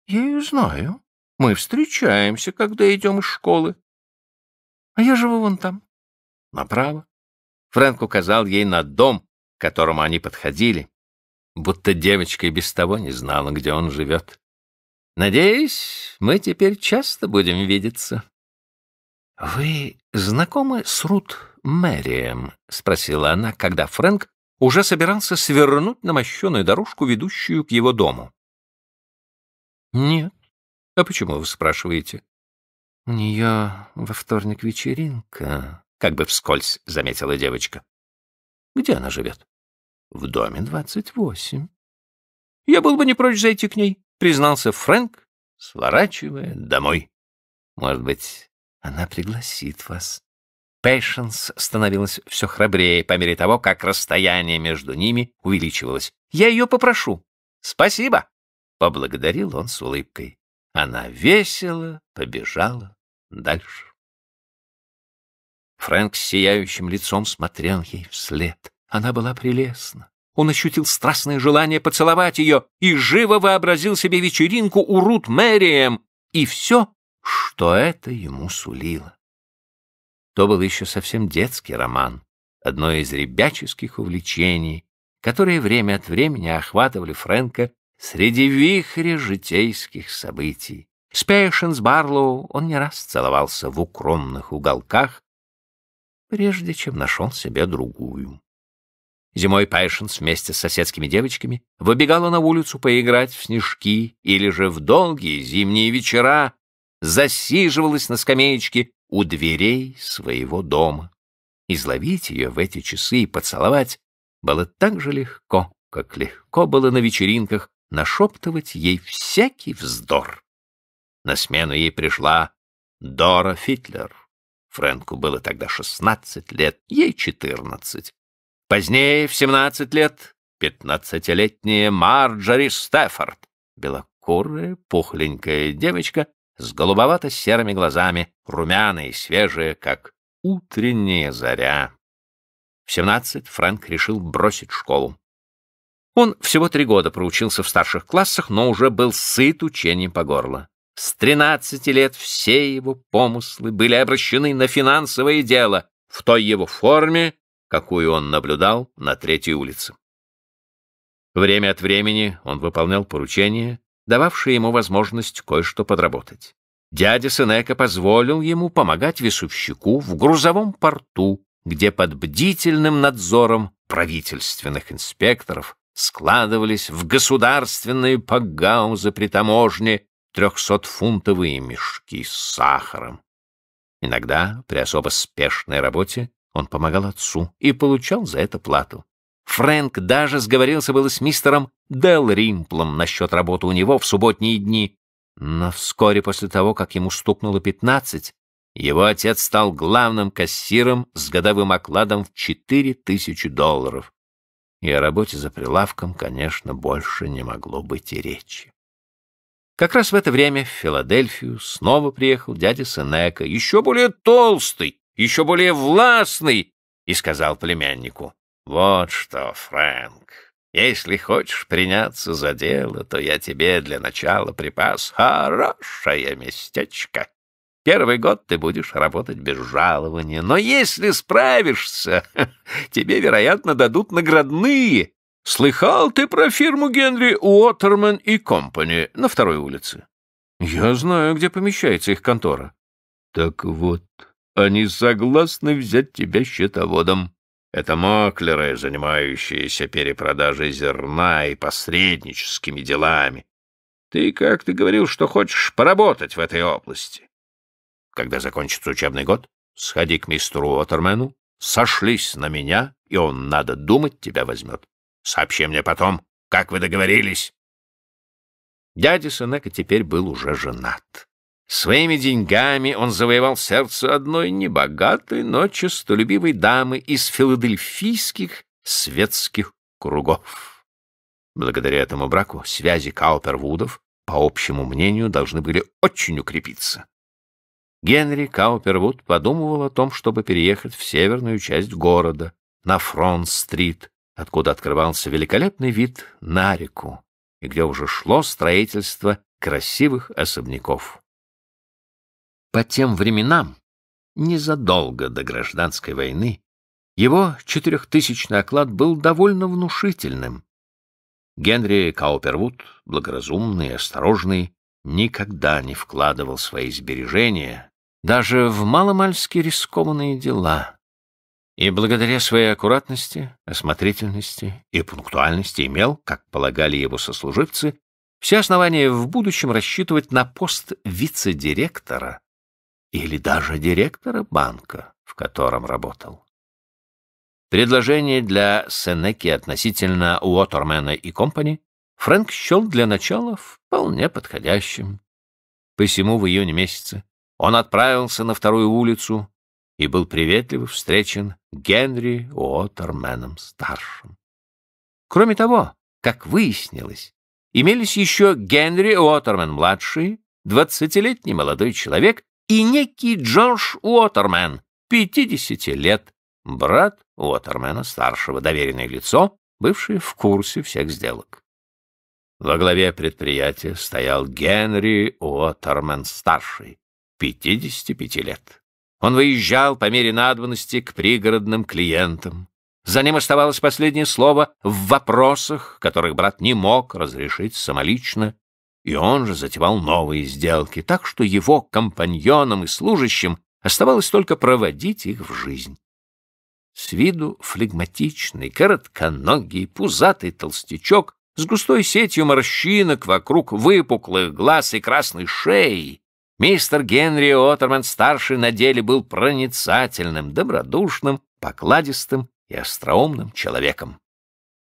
«Я ее знаю. Мы встречаемся, когда идем из школы. А я живу вон там, направо». Фрэнк указал ей на дом, которому они подходили, будто девочка и без того не знала, где он живет. «Надеюсь, мы теперь часто будем видеться». «Вы знакомы с Рут Мэрием?» — спросила она, когда Фрэнк уже собирался свернуть на мощеную дорожку, ведущую к его дому. «Нет. А почему вы спрашиваете?» «У нее во вторник вечеринка», — как бы вскользь заметила девочка. «Где она живет?» в доме двадцать восемь. Я был бы не прочь зайти к ней, признался Фрэнк, сворачивая домой. Может быть, она пригласит вас. Пэйшенс становилась все храбрее по мере того, как расстояние между ними увеличивалось. «Я ее попрошу». «Спасибо!» — поблагодарил он с улыбкой. Она весело побежала дальше. Фрэнк с сияющим лицом смотрел ей вслед. Она была прелестна. Он ощутил страстное желание поцеловать ее и живо вообразил себе вечеринку у Рут Мэриэм и все, что это ему сулило. То был еще совсем детский роман, одно из ребяческих увлечений, которые время от времени охватывали Фрэнка среди вихря житейских событий. С Пейшенс Барлоу он не раз целовался в укромных уголках, прежде чем нашел себе другую. Зимой Пэшенс вместе с соседскими девочками выбегала на улицу поиграть в снежки или же в долгие зимние вечера засиживалась на скамеечке у дверей своего дома. Изловить ее в эти часы и поцеловать было так же легко, как легко было на вечеринках нашептывать ей всякий вздор. На смену ей пришла Дора Фитлер. Фрэнку было тогда шестнадцать лет, ей четырнадцать. Позднее, в 17 лет, пятнадцатилетняя Марджори Стефорд, белокурая, пухленькая девочка с голубовато-серыми глазами, румяная и свежая, как утренняя заря. В 17 Фрэнк решил бросить школу. Он всего три года проучился в старших классах, но уже был сыт учением по горло. С 13 лет все его помыслы были обращены на финансовое дело в той его форме, какую он наблюдал на третьей улице. Время от времени он выполнял поручения, дававшие ему возможность кое-что подработать. Дядя Сенека позволил ему помогать весовщику в грузовом порту, где под бдительным надзором правительственных инспекторов складывались в государственные погаузы при таможне трехсотфунтовые мешки с сахаром. Иногда, при особо спешной работе, он помогал отцу и получал за это плату. Фрэнк даже сговорился было с мистером Дел Римплом насчет работы у него в субботние дни. Но вскоре после того, как ему стукнуло пятнадцать, его отец стал главным кассиром с годовым окладом в четыре тысячи долларов. И о работе за прилавком, конечно, больше не могло быть и речи. Как раз в это время в Филадельфию снова приехал дядя Сенека, еще более толстый, еще более властный, и сказал племяннику, «Вот что, Фрэнк, если хочешь приняться за дело, то я тебе для начала припас хорошее местечко. Первый год ты будешь работать без жалования, но если справишься, тебе, вероятно, дадут наградные». Слыхал ты про фирму Генри Уотерман и Компани на второй улице? Я знаю, где помещается их контора. Так вот, они согласны взять тебя счетоводом. Это маклеры, занимающиеся перепродажей зерна и посредническими делами. Ты как ты говорил, что хочешь поработать в этой области. Когда закончится учебный год, сходи к мистеру Уотермену, сошлись на меня, и он, надо думать, тебя возьмет. Сообщи мне потом, как вы договорились. Дядя Сенека теперь был уже женат. Своими деньгами он завоевал сердце одной небогатой, но честолюбивой дамы из филадельфийских светских кругов. Благодаря этому браку связи Каупервудов, по общему мнению, должны были очень укрепиться. Генри Каупервуд подумывал о том, чтобы переехать в северную часть города, на Фронт-стрит, откуда открывался великолепный вид на реку и где уже шло строительство красивых особняков. По тем временам, незадолго до гражданской войны, его четырехтысячный оклад был довольно внушительным. Генри Каупервуд, благоразумный и осторожный, никогда не вкладывал свои сбережения даже в маломальски рискованные дела. И благодаря своей аккуратности, осмотрительности и пунктуальности имел, как полагали его сослуживцы, все основания в будущем рассчитывать на пост вице-директора или даже директора банка, в котором работал. Предложение для Сенеки относительно Уотермена и Компани Фрэнк счел для начала вполне подходящим. Посему в июне месяце он отправился на вторую улицу и был приветливо встречен Генри Уотерменом-старшим. Кроме того, как выяснилось, имелись еще Генри Уотермен-младший, двадцатилетний молодой человек и некий Джордж Уотермен, 50 лет, брат Уотермена, старшего, доверенное лицо, бывший в курсе всех сделок. Во главе предприятия стоял Генри Уотермен-старший, 55 лет. Он выезжал по мере надобности к пригородным клиентам. За ним оставалось последнее слово в вопросах, которых брат не мог разрешить самолично и он же затевал новые сделки, так что его компаньонам и служащим оставалось только проводить их в жизнь. С виду флегматичный, коротконогий, пузатый толстячок с густой сетью морщинок вокруг выпуклых глаз и красной шеи, мистер Генри Оттерман-старший на деле был проницательным, добродушным, покладистым и остроумным человеком.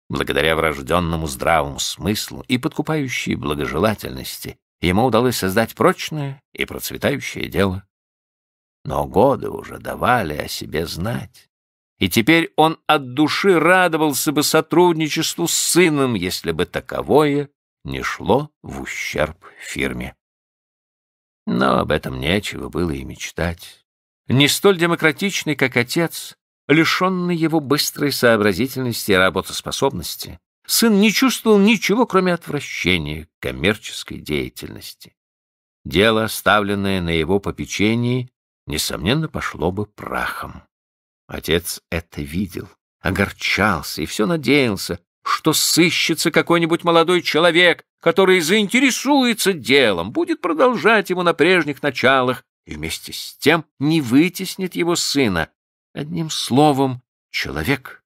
Благодаря врожденному здравому смыслу и подкупающей благожелательности ему удалось создать прочное и процветающее дело. Но годы уже давали о себе знать. И теперь он от души радовался бы сотрудничеству с сыном, если бы таковое не шло в ущерб фирме. Но об этом нечего было и мечтать. Не столь демократичный, как отец, Лишенный его быстрой сообразительности и работоспособности, сын не чувствовал ничего, кроме отвращения к коммерческой деятельности. Дело, оставленное на его попечении, несомненно, пошло бы прахом. Отец это видел, огорчался и все надеялся, что сыщется какой-нибудь молодой человек, который заинтересуется делом, будет продолжать его на прежних началах и вместе с тем не вытеснит его сына, Одним словом, человек,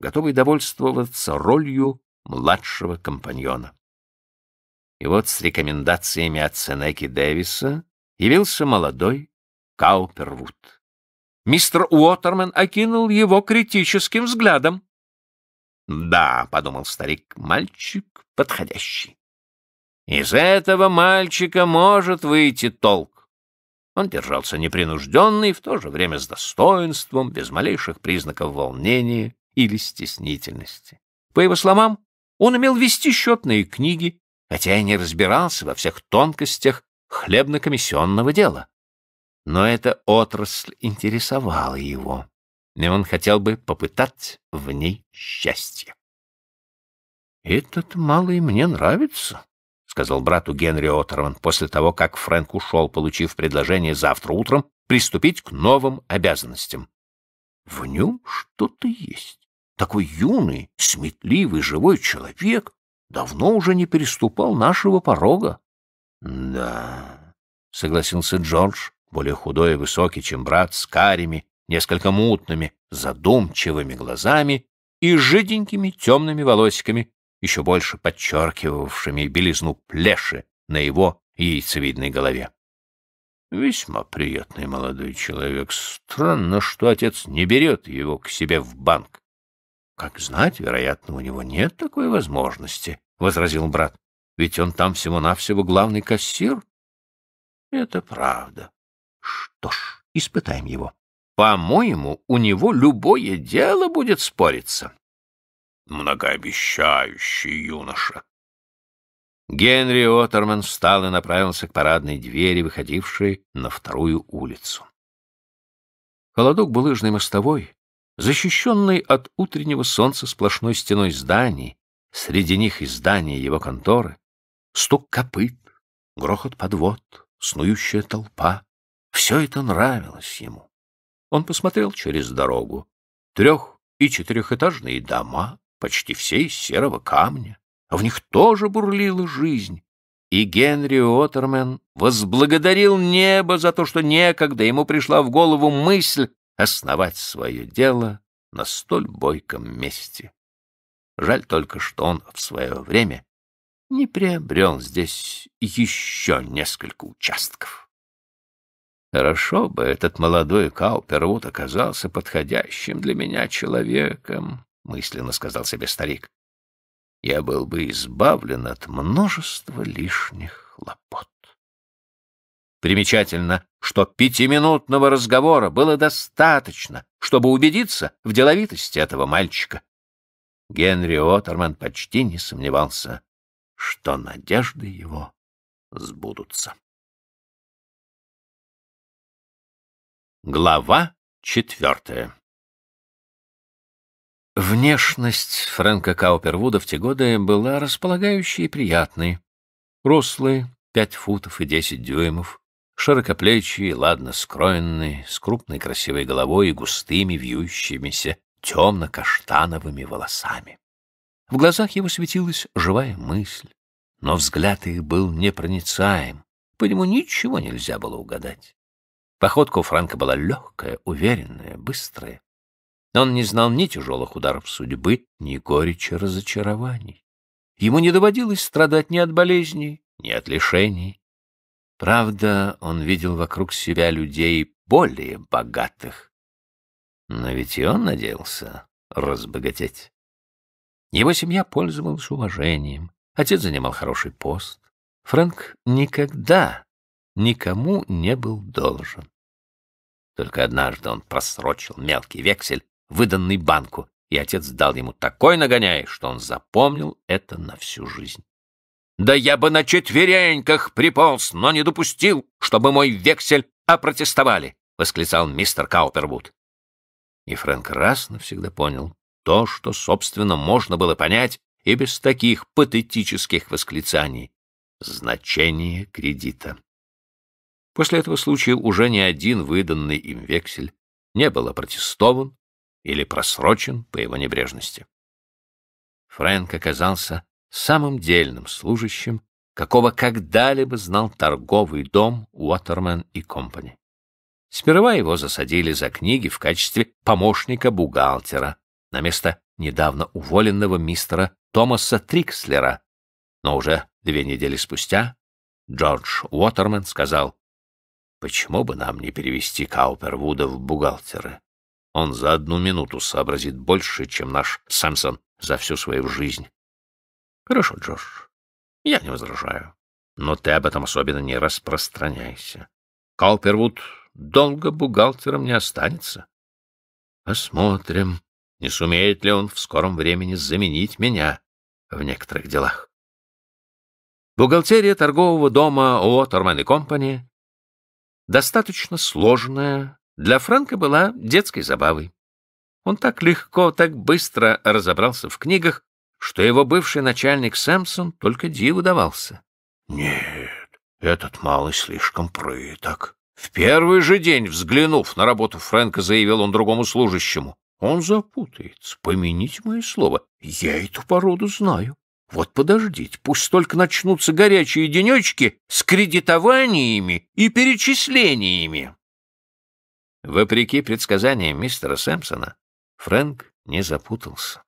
готовый довольствоваться ролью младшего компаньона. И вот с рекомендациями от Сенеки Дэвиса явился молодой Каупервуд. Мистер Уотерман окинул его критическим взглядом. «Да», — подумал старик, — «мальчик подходящий. Из этого мальчика может выйти толк. Он держался непринужденно и в то же время с достоинством, без малейших признаков волнения или стеснительности. По его словам, он умел вести счетные книги, хотя и не разбирался во всех тонкостях хлебно-комиссионного дела. Но эта отрасль интересовала его, и он хотел бы попытать в ней счастье. «Этот малый мне нравится», сказал брату Генри Оторван после того, как Фрэнк ушел, получив предложение завтра утром приступить к новым обязанностям. В нем что-то есть. Такой юный, сметливый, живой человек давно уже не переступал нашего порога. — Да, — согласился Джордж, более худой и высокий, чем брат, с карими, несколько мутными, задумчивыми глазами и жиденькими темными волосиками, еще больше подчеркивавшими белизну плеши на его яйцевидной голове. Весьма приятный молодой человек. Странно, что отец не берет его к себе в банк. Как знать, вероятно, у него нет такой возможности, — возразил брат. Ведь он там всего-навсего главный кассир. Это правда. Что ж, испытаем его. По-моему, у него любое дело будет спориться многообещающий юноша. Генри Отерман встал и направился к парадной двери, выходившей на вторую улицу. Холодок булыжной мостовой, защищенный от утреннего солнца сплошной стеной зданий, среди них и здания его конторы, стук копыт, грохот подвод, снующая толпа — все это нравилось ему. Он посмотрел через дорогу. Трех- и четырехэтажные дома, почти все из серого камня, а в них тоже бурлила жизнь. И Генри Уоттермен возблагодарил небо за то, что некогда ему пришла в голову мысль основать свое дело на столь бойком месте. Жаль только, что он в свое время не приобрел здесь еще несколько участков. Хорошо бы этот молодой Каупервуд оказался подходящим для меня человеком. — мысленно сказал себе старик, — я был бы избавлен от множества лишних хлопот. Примечательно, что пятиминутного разговора было достаточно, чтобы убедиться в деловитости этого мальчика. Генри Отерман почти не сомневался, что надежды его сбудутся. Глава четвертая Внешность Фрэнка Каупервуда в те годы была располагающей и приятной. Рослый, пять футов и десять дюймов, широкоплечий, ладно скроенный, с крупной красивой головой и густыми, вьющимися, темно-каштановыми волосами. В глазах его светилась живая мысль, но взгляд их был непроницаем, по нему ничего нельзя было угадать. Походка у Франка была легкая, уверенная, быстрая. Он не знал ни тяжелых ударов судьбы, ни горечи разочарований. Ему не доводилось страдать ни от болезней, ни от лишений. Правда, он видел вокруг себя людей более богатых. Но ведь и он надеялся разбогатеть. Его семья пользовалась уважением, отец занимал хороший пост. Фрэнк никогда никому не был должен. Только однажды он просрочил мелкий вексель выданный банку, и отец дал ему такой нагоняй, что он запомнил это на всю жизнь. Да я бы на четвереньках приполз, но не допустил, чтобы мой вексель опротестовали, — восклицал мистер Каупервуд. И Фрэнк раз навсегда понял то, что, собственно, можно было понять и без таких патетических восклицаний — значение кредита. После этого случая уже ни один выданный им вексель не был опротестован, или просрочен по его небрежности. Фрэнк оказался самым дельным служащим, какого когда-либо знал торговый дом Уотермен и Компани. Сперва его засадили за книги в качестве помощника-бухгалтера на место недавно уволенного мистера Томаса Трикслера, но уже две недели спустя Джордж Уотермен сказал, «Почему бы нам не перевести Каупервуда в бухгалтеры? Он за одну минуту сообразит больше, чем наш Сэмсон за всю свою жизнь. Хорошо, Джордж, я не возражаю. Но ты об этом особенно не распространяйся. Калпервуд долго бухгалтером не останется. Посмотрим, не сумеет ли он в скором времени заменить меня в некоторых делах. Бухгалтерия торгового дома Уоттерман и Компани достаточно сложная, для Франка была детской забавой. Он так легко, так быстро разобрался в книгах, что его бывший начальник Сэмпсон только диву давался. «Нет, этот малый слишком прыток». В первый же день, взглянув на работу Фрэнка, заявил он другому служащему. «Он запутается, помяните мое слово, я эту породу знаю. Вот подождите, пусть только начнутся горячие денечки с кредитованиями и перечислениями». Вопреки предсказаниям мистера Сэмпсона, Фрэнк не запутался.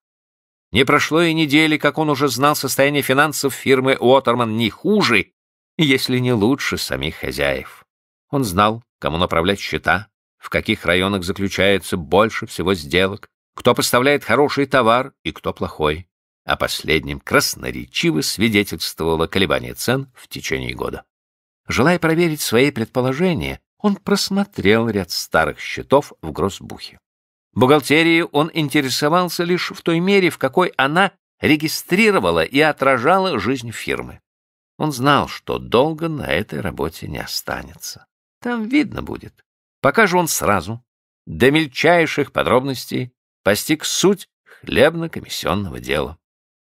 Не прошло и недели, как он уже знал состояние финансов фирмы Уотерман не хуже, если не лучше самих хозяев. Он знал, кому направлять счета, в каких районах заключается больше всего сделок, кто поставляет хороший товар и кто плохой. О а последнем красноречиво свидетельствовало колебание цен в течение года. Желая проверить свои предположения, он просмотрел ряд старых счетов в Гроссбухе. Бухгалтерией он интересовался лишь в той мере, в какой она регистрировала и отражала жизнь фирмы. Он знал, что долго на этой работе не останется. Там видно будет. Пока же он сразу, до мельчайших подробностей, постиг суть хлебно-комиссионного дела.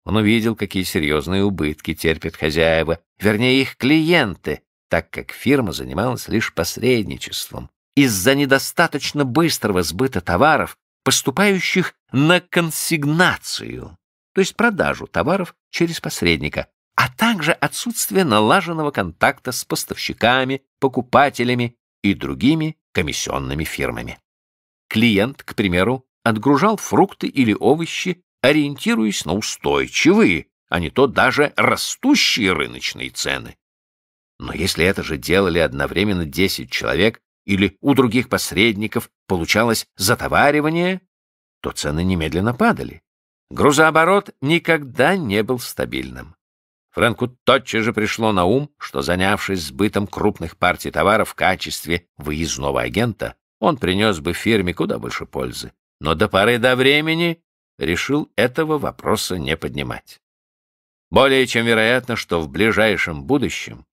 Он увидел, какие серьезные убытки терпят хозяева, вернее, их клиенты, так как фирма занималась лишь посредничеством из-за недостаточно быстрого сбыта товаров, поступающих на консигнацию, то есть продажу товаров через посредника, а также отсутствие налаженного контакта с поставщиками, покупателями и другими комиссионными фирмами. Клиент, к примеру, отгружал фрукты или овощи, ориентируясь на устойчивые, а не то даже растущие рыночные цены. Но если это же делали одновременно 10 человек или у других посредников получалось затоваривание, то цены немедленно падали. Грузооборот никогда не был стабильным. Франку тотчас же пришло на ум, что, занявшись сбытом крупных партий товаров в качестве выездного агента, он принес бы фирме куда больше пользы. Но до поры до времени решил этого вопроса не поднимать. Более чем вероятно, что в ближайшем будущем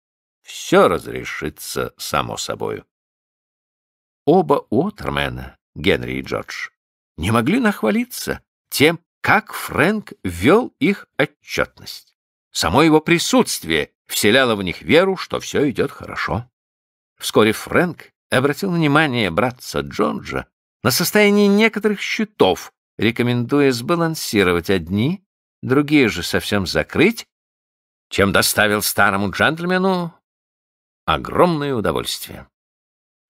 все разрешится само собою. Оба Уотермена, Генри и Джордж, не могли нахвалиться тем, как Фрэнк вел их отчетность. Само его присутствие вселяло в них веру, что все идет хорошо. Вскоре Фрэнк обратил внимание братца Джорджа на состояние некоторых счетов, рекомендуя сбалансировать одни, другие же совсем закрыть, чем доставил старому джентльмену огромное удовольствие.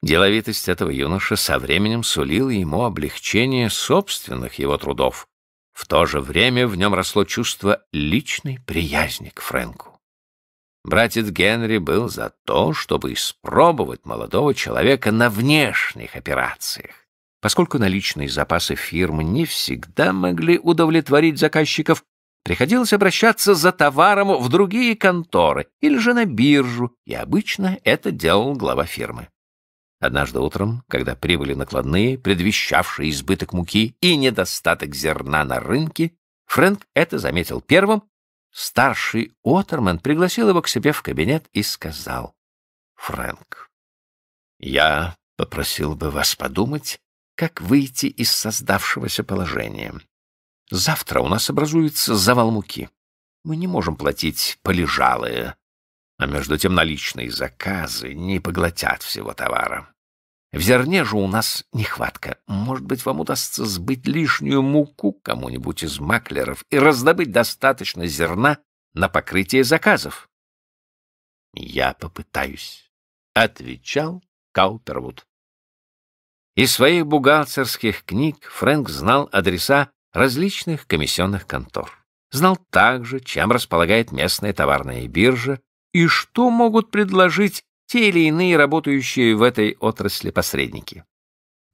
Деловитость этого юноши со временем сулила ему облегчение собственных его трудов. В то же время в нем росло чувство личной приязни к Фрэнку. Братец Генри был за то, чтобы испробовать молодого человека на внешних операциях. Поскольку наличные запасы фирмы не всегда могли удовлетворить заказчиков, Приходилось обращаться за товаром в другие конторы или же на биржу, и обычно это делал глава фирмы. Однажды утром, когда прибыли накладные, предвещавшие избыток муки и недостаток зерна на рынке, Фрэнк это заметил первым. Старший Отерман пригласил его к себе в кабинет и сказал, «Фрэнк, я попросил бы вас подумать, как выйти из создавшегося положения. Завтра у нас образуется завал муки. Мы не можем платить полежалые, а между тем наличные заказы не поглотят всего товара. В зерне же у нас нехватка. Может быть, вам удастся сбыть лишнюю муку кому-нибудь из маклеров и раздобыть достаточно зерна на покрытие заказов. «Я попытаюсь», — отвечал Каупервуд. Из своих бухгалтерских книг Фрэнк знал адреса различных комиссионных контор. Знал также, чем располагает местная товарная биржа и что могут предложить те или иные работающие в этой отрасли посредники.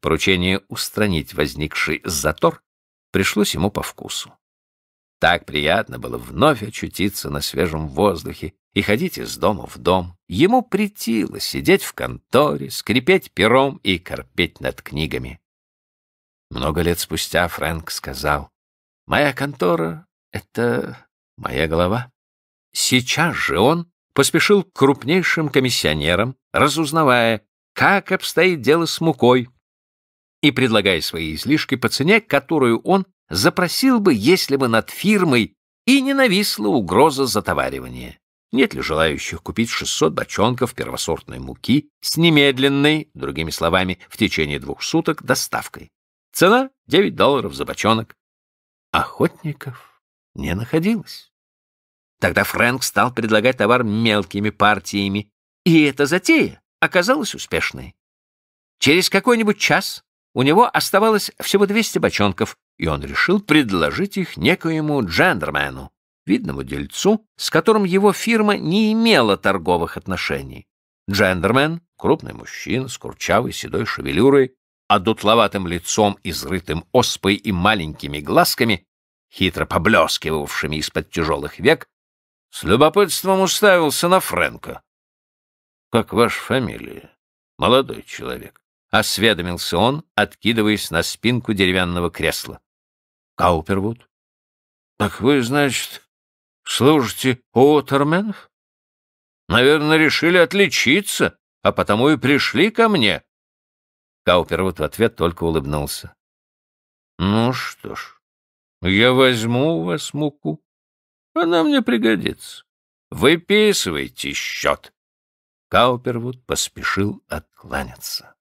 Поручение устранить возникший затор пришлось ему по вкусу. Так приятно было вновь очутиться на свежем воздухе и ходить из дома в дом. Ему притило сидеть в конторе, скрипеть пером и корпеть над книгами. Много лет спустя Фрэнк сказал, «Моя контора — это моя голова». Сейчас же он поспешил к крупнейшим комиссионерам, разузнавая, как обстоит дело с мукой, и предлагая свои излишки по цене, которую он запросил бы, если бы над фирмой и не нависла угроза затоваривания. Нет ли желающих купить 600 бочонков первосортной муки с немедленной, другими словами, в течение двух суток доставкой? Цена — 9 долларов за бочонок. Охотников не находилось. Тогда Фрэнк стал предлагать товар мелкими партиями, и эта затея оказалась успешной. Через какой-нибудь час у него оставалось всего 200 бочонков, и он решил предложить их некоему джентльмену, видному дельцу, с которым его фирма не имела торговых отношений. Джентльмен, крупный мужчина с курчавой седой шевелюрой, а дутловатым лицом, изрытым оспой и маленькими глазками, хитро поблескивавшими из-под тяжелых век, с любопытством уставился на Фрэнка. — Как ваша фамилия, молодой человек? — осведомился он, откидываясь на спинку деревянного кресла. — Каупервуд. — Так вы, значит, служите у Уотерменов? — Наверное, решили отличиться, а потому и пришли ко мне, Каупервуд в ответ только улыбнулся. «Ну что ж, я возьму у вас муку. Она мне пригодится. Выписывайте счет!» Каупервуд поспешил откланяться.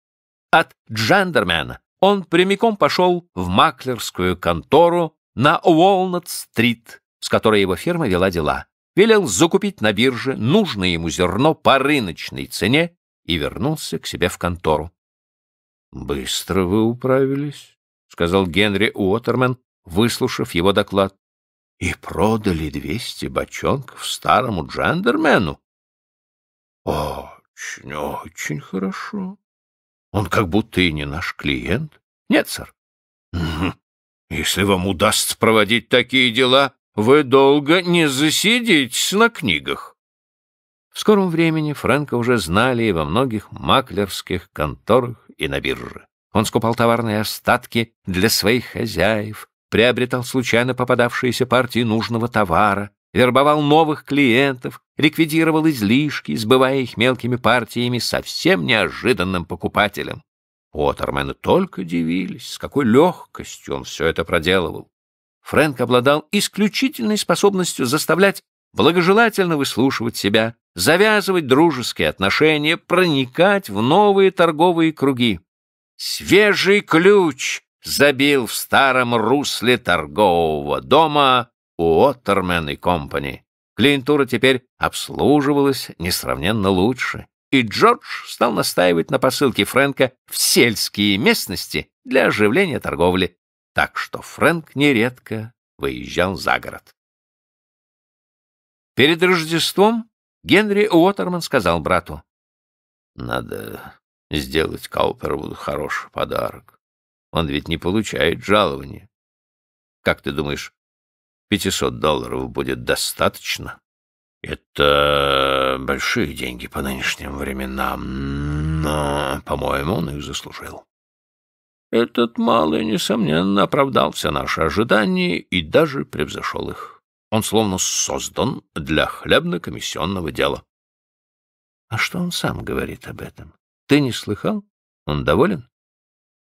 От Джандермена он прямиком пошел в маклерскую контору на Уолнат-стрит, с которой его фирма вела дела. Велел закупить на бирже нужное ему зерно по рыночной цене и вернулся к себе в контору. — Быстро вы управились, — сказал Генри Уотермен, выслушав его доклад. — И продали двести бочонков старому джендермену. — Очень, очень хорошо. Он как будто и не наш клиент. — Нет, сэр. — Если вам удастся проводить такие дела, вы долго не засидитесь на книгах. В скором времени Фрэнка уже знали и во многих маклерских конторах и на бирже. Он скупал товарные остатки для своих хозяев, приобретал случайно попадавшиеся партии нужного товара, вербовал новых клиентов, ликвидировал излишки, сбывая их мелкими партиями совсем неожиданным покупателям. Отермены только дивились, с какой легкостью он все это проделывал. Фрэнк обладал исключительной способностью заставлять благожелательно выслушивать себя, завязывать дружеские отношения, проникать в новые торговые круги. Свежий ключ забил в старом русле торгового дома Уоттермен и Компани. Клиентура теперь обслуживалась несравненно лучше, и Джордж стал настаивать на посылке Фрэнка в сельские местности для оживления торговли, так что Фрэнк нередко выезжал за город. Перед Рождеством Генри Уотерман сказал брату. — Надо сделать Каупервуду хороший подарок. Он ведь не получает жалования. Как ты думаешь, 500 долларов будет достаточно? Это большие деньги по нынешним временам, но, по-моему, он их заслужил. Этот малый, несомненно, оправдал все наши ожидания и даже превзошел их. Он словно создан для хлебно-комиссионного дела. А что он сам говорит об этом? Ты не слыхал? Он доволен?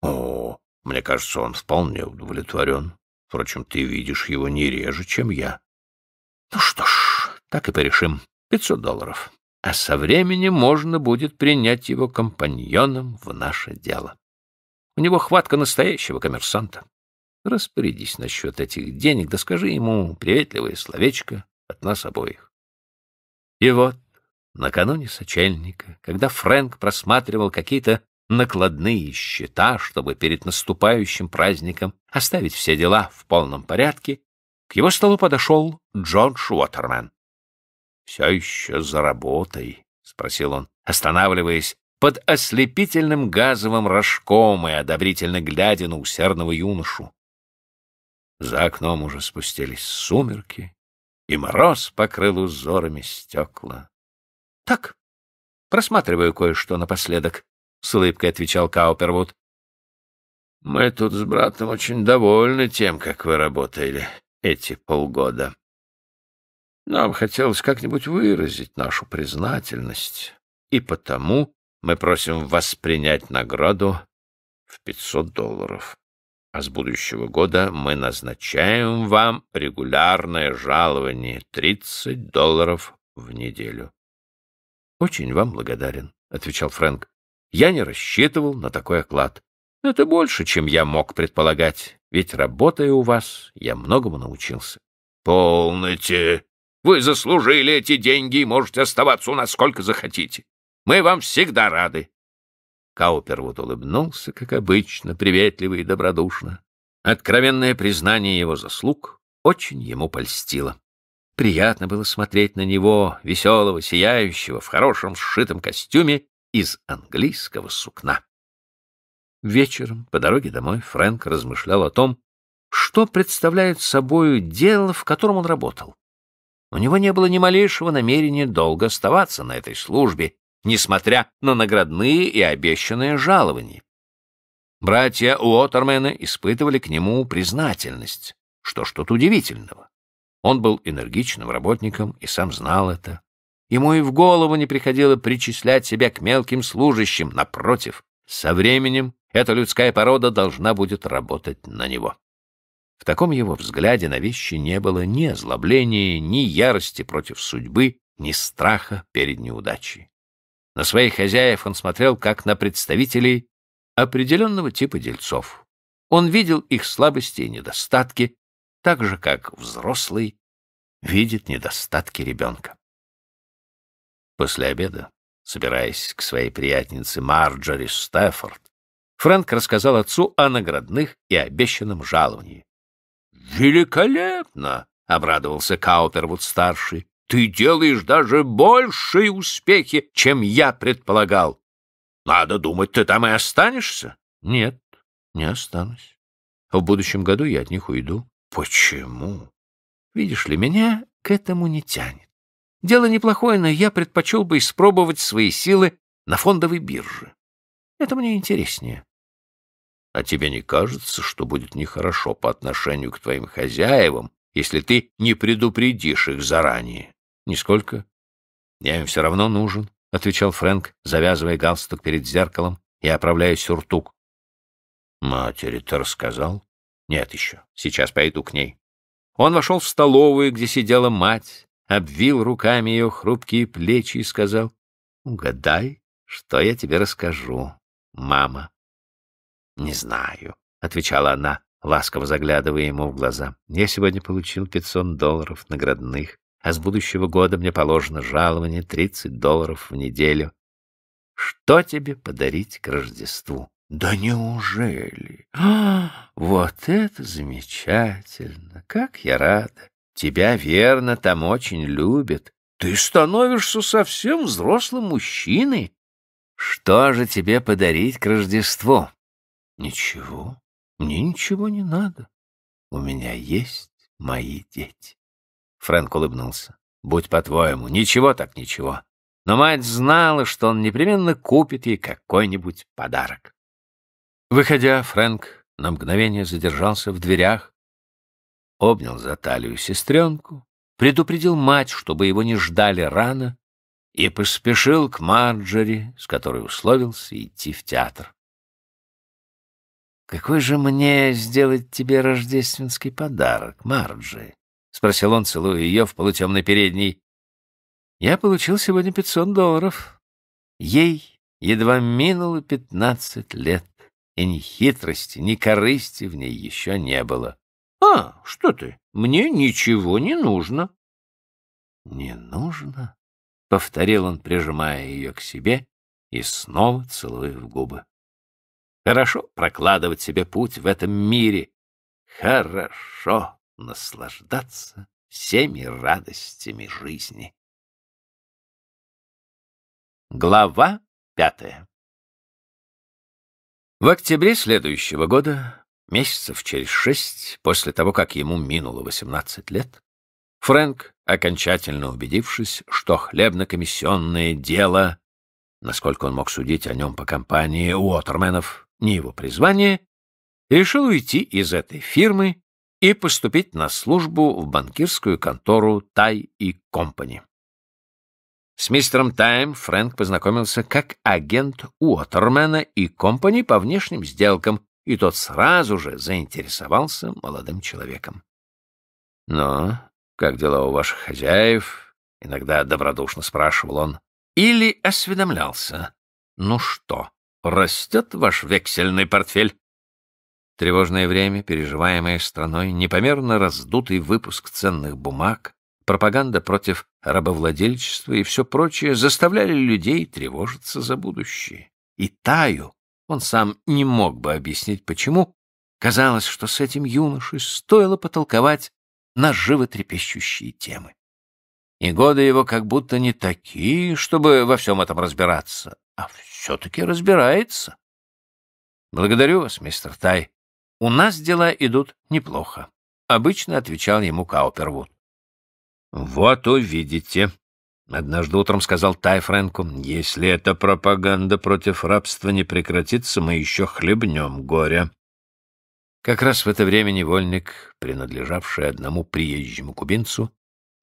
О, мне кажется, он вполне удовлетворен. Впрочем, ты видишь его не реже, чем я. Ну что ж, так и порешим. Пятьсот долларов. А со временем можно будет принять его компаньоном в наше дело. У него хватка настоящего коммерсанта. Распорядись насчет этих денег, да скажи ему приветливое словечко от нас обоих. И вот, накануне сочельника, когда Фрэнк просматривал какие-то накладные счета, чтобы перед наступающим праздником оставить все дела в полном порядке, к его столу подошел Джордж Уотерман. «Все еще за работой», — спросил он, останавливаясь под ослепительным газовым рожком и одобрительно глядя на усердного юношу. За окном уже спустились сумерки, и мороз покрыл узорами стекла. — Так, просматриваю кое-что напоследок, — с улыбкой отвечал Каупервуд. — Мы тут с братом очень довольны тем, как вы работали эти полгода. Нам хотелось как-нибудь выразить нашу признательность, и потому мы просим вас принять награду в пятьсот долларов а с будущего года мы назначаем вам регулярное жалование 30 долларов в неделю. — Очень вам благодарен, — отвечал Фрэнк. — Я не рассчитывал на такой оклад. Это больше, чем я мог предполагать, ведь, работая у вас, я многому научился. — Полноте! Вы заслужили эти деньги и можете оставаться у нас сколько захотите. Мы вам всегда рады. Каупер вот улыбнулся, как обычно, приветливо и добродушно. Откровенное признание его заслуг очень ему польстило. Приятно было смотреть на него, веселого, сияющего, в хорошем сшитом костюме из английского сукна. Вечером по дороге домой Фрэнк размышлял о том, что представляет собою дело, в котором он работал. У него не было ни малейшего намерения долго оставаться на этой службе, несмотря на наградные и обещанные жалования. Братья Уотермены испытывали к нему признательность, что ж тут удивительного. Он был энергичным работником и сам знал это. Ему и в голову не приходило причислять себя к мелким служащим, напротив, со временем эта людская порода должна будет работать на него. В таком его взгляде на вещи не было ни озлобления, ни ярости против судьбы, ни страха перед неудачей. На своих хозяев он смотрел как на представителей определенного типа дельцов. Он видел их слабости и недостатки, так же, как взрослый видит недостатки ребенка. После обеда, собираясь к своей приятнице Марджори Стефорд, Фрэнк рассказал отцу о наградных и обещанном жаловании. «Великолепно!» — обрадовался Каупервуд-старший ты делаешь даже большие успехи, чем я предполагал. Надо думать, ты там и останешься. Нет, не останусь. В будущем году я от них уйду. Почему? Видишь ли, меня к этому не тянет. Дело неплохое, но я предпочел бы испробовать свои силы на фондовой бирже. Это мне интереснее. А тебе не кажется, что будет нехорошо по отношению к твоим хозяевам, если ты не предупредишь их заранее? «Нисколько. Я им все равно нужен», — отвечал Фрэнк, завязывая галстук перед зеркалом и оправляя сюртук. «Матери-то рассказал?» «Нет еще. Сейчас пойду к ней». Он вошел в столовую, где сидела мать, обвил руками ее хрупкие плечи и сказал, «Угадай, что я тебе расскажу, мама». «Не знаю», — отвечала она, ласково заглядывая ему в глаза. «Я сегодня получил 500 долларов наградных а с будущего года мне положено жалование 30 долларов в неделю. Что тебе подарить к Рождеству? Да неужели? А, вот это замечательно! Как я рада! Тебя, верно, там очень любят. Ты становишься совсем взрослым мужчиной. Что же тебе подарить к Рождеству? Ничего, мне ничего не надо. У меня есть мои дети. Фрэнк улыбнулся. «Будь по-твоему, ничего так ничего». Но мать знала, что он непременно купит ей какой-нибудь подарок. Выходя, Фрэнк на мгновение задержался в дверях, обнял за талию сестренку, предупредил мать, чтобы его не ждали рано, и поспешил к Марджери, с которой условился идти в театр. «Какой же мне сделать тебе рождественский подарок, Марджи?» спросил он, целуя ее в полутемной передней. «Я получил сегодня пятьсот долларов. Ей едва минуло пятнадцать лет, и ни хитрости, ни корысти в ней еще не было». «А, что ты, мне ничего не нужно». «Не нужно?» — повторил он, прижимая ее к себе и снова целуя в губы. «Хорошо прокладывать себе путь в этом мире. Хорошо!» наслаждаться всеми радостями жизни. Глава пятая В октябре следующего года, месяцев через шесть, после того, как ему минуло восемнадцать лет, Фрэнк, окончательно убедившись, что хлебно-комиссионное дело, насколько он мог судить о нем по компании Уотерменов, не его призвание, решил уйти из этой фирмы и поступить на службу в банкирскую контору Тай и Компани. С мистером Таем Фрэнк познакомился как агент Уотермена и Компани по внешним сделкам, и тот сразу же заинтересовался молодым человеком. «Но «Ну, как дела у ваших хозяев?» — иногда добродушно спрашивал он. Или осведомлялся. «Ну что, растет ваш вексельный портфель?» Тревожное время, переживаемое страной, непомерно раздутый выпуск ценных бумаг, пропаганда против рабовладельчества и все прочее заставляли людей тревожиться за будущее. И Таю, он сам не мог бы объяснить почему, казалось, что с этим юношей стоило потолковать на животрепещущие темы. И годы его как будто не такие, чтобы во всем этом разбираться, а все-таки разбирается. Благодарю вас, мистер Тай, «У нас дела идут неплохо», — обычно отвечал ему Каупервуд. «Вот увидите», — однажды утром сказал Тай Фрэнку, — «если эта пропаганда против рабства не прекратится, мы еще хлебнем горя». Как раз в это время невольник, принадлежавший одному приезжему кубинцу,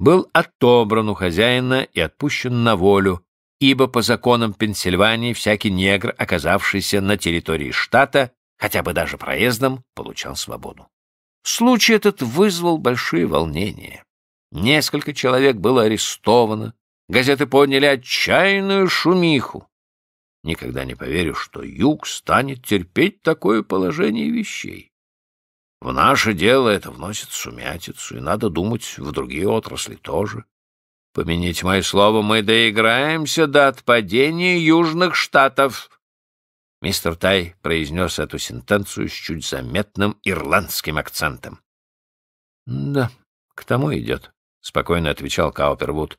был отобран у хозяина и отпущен на волю, ибо по законам Пенсильвании всякий негр, оказавшийся на территории штата, хотя бы даже проездом, получал свободу. Случай этот вызвал большие волнения. Несколько человек было арестовано, газеты подняли отчаянную шумиху. Никогда не поверю, что Юг станет терпеть такое положение вещей. В наше дело это вносит сумятицу, и надо думать в другие отрасли тоже. Помяните мое слово, мы доиграемся до отпадения южных штатов. Мистер Тай произнес эту сентенцию с чуть заметным ирландским акцентом. «Да, к тому идет», — спокойно отвечал Каупервуд.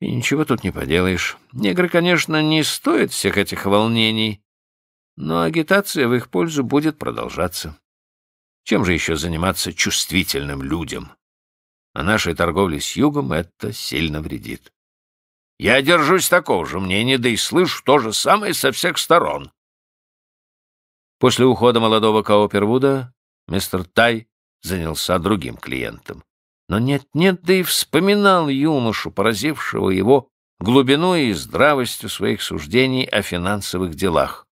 «И ничего тут не поделаешь. Негры, конечно, не стоят всех этих волнений, но агитация в их пользу будет продолжаться. Чем же еще заниматься чувствительным людям? А нашей торговле с югом это сильно вредит. Я держусь такого же мнения, да и слышу то же самое со всех сторон, После ухода молодого Каупервуда мистер Тай занялся другим клиентом. Но нет-нет, да и вспоминал юношу, поразившего его глубиной и здравостью своих суждений о финансовых делах.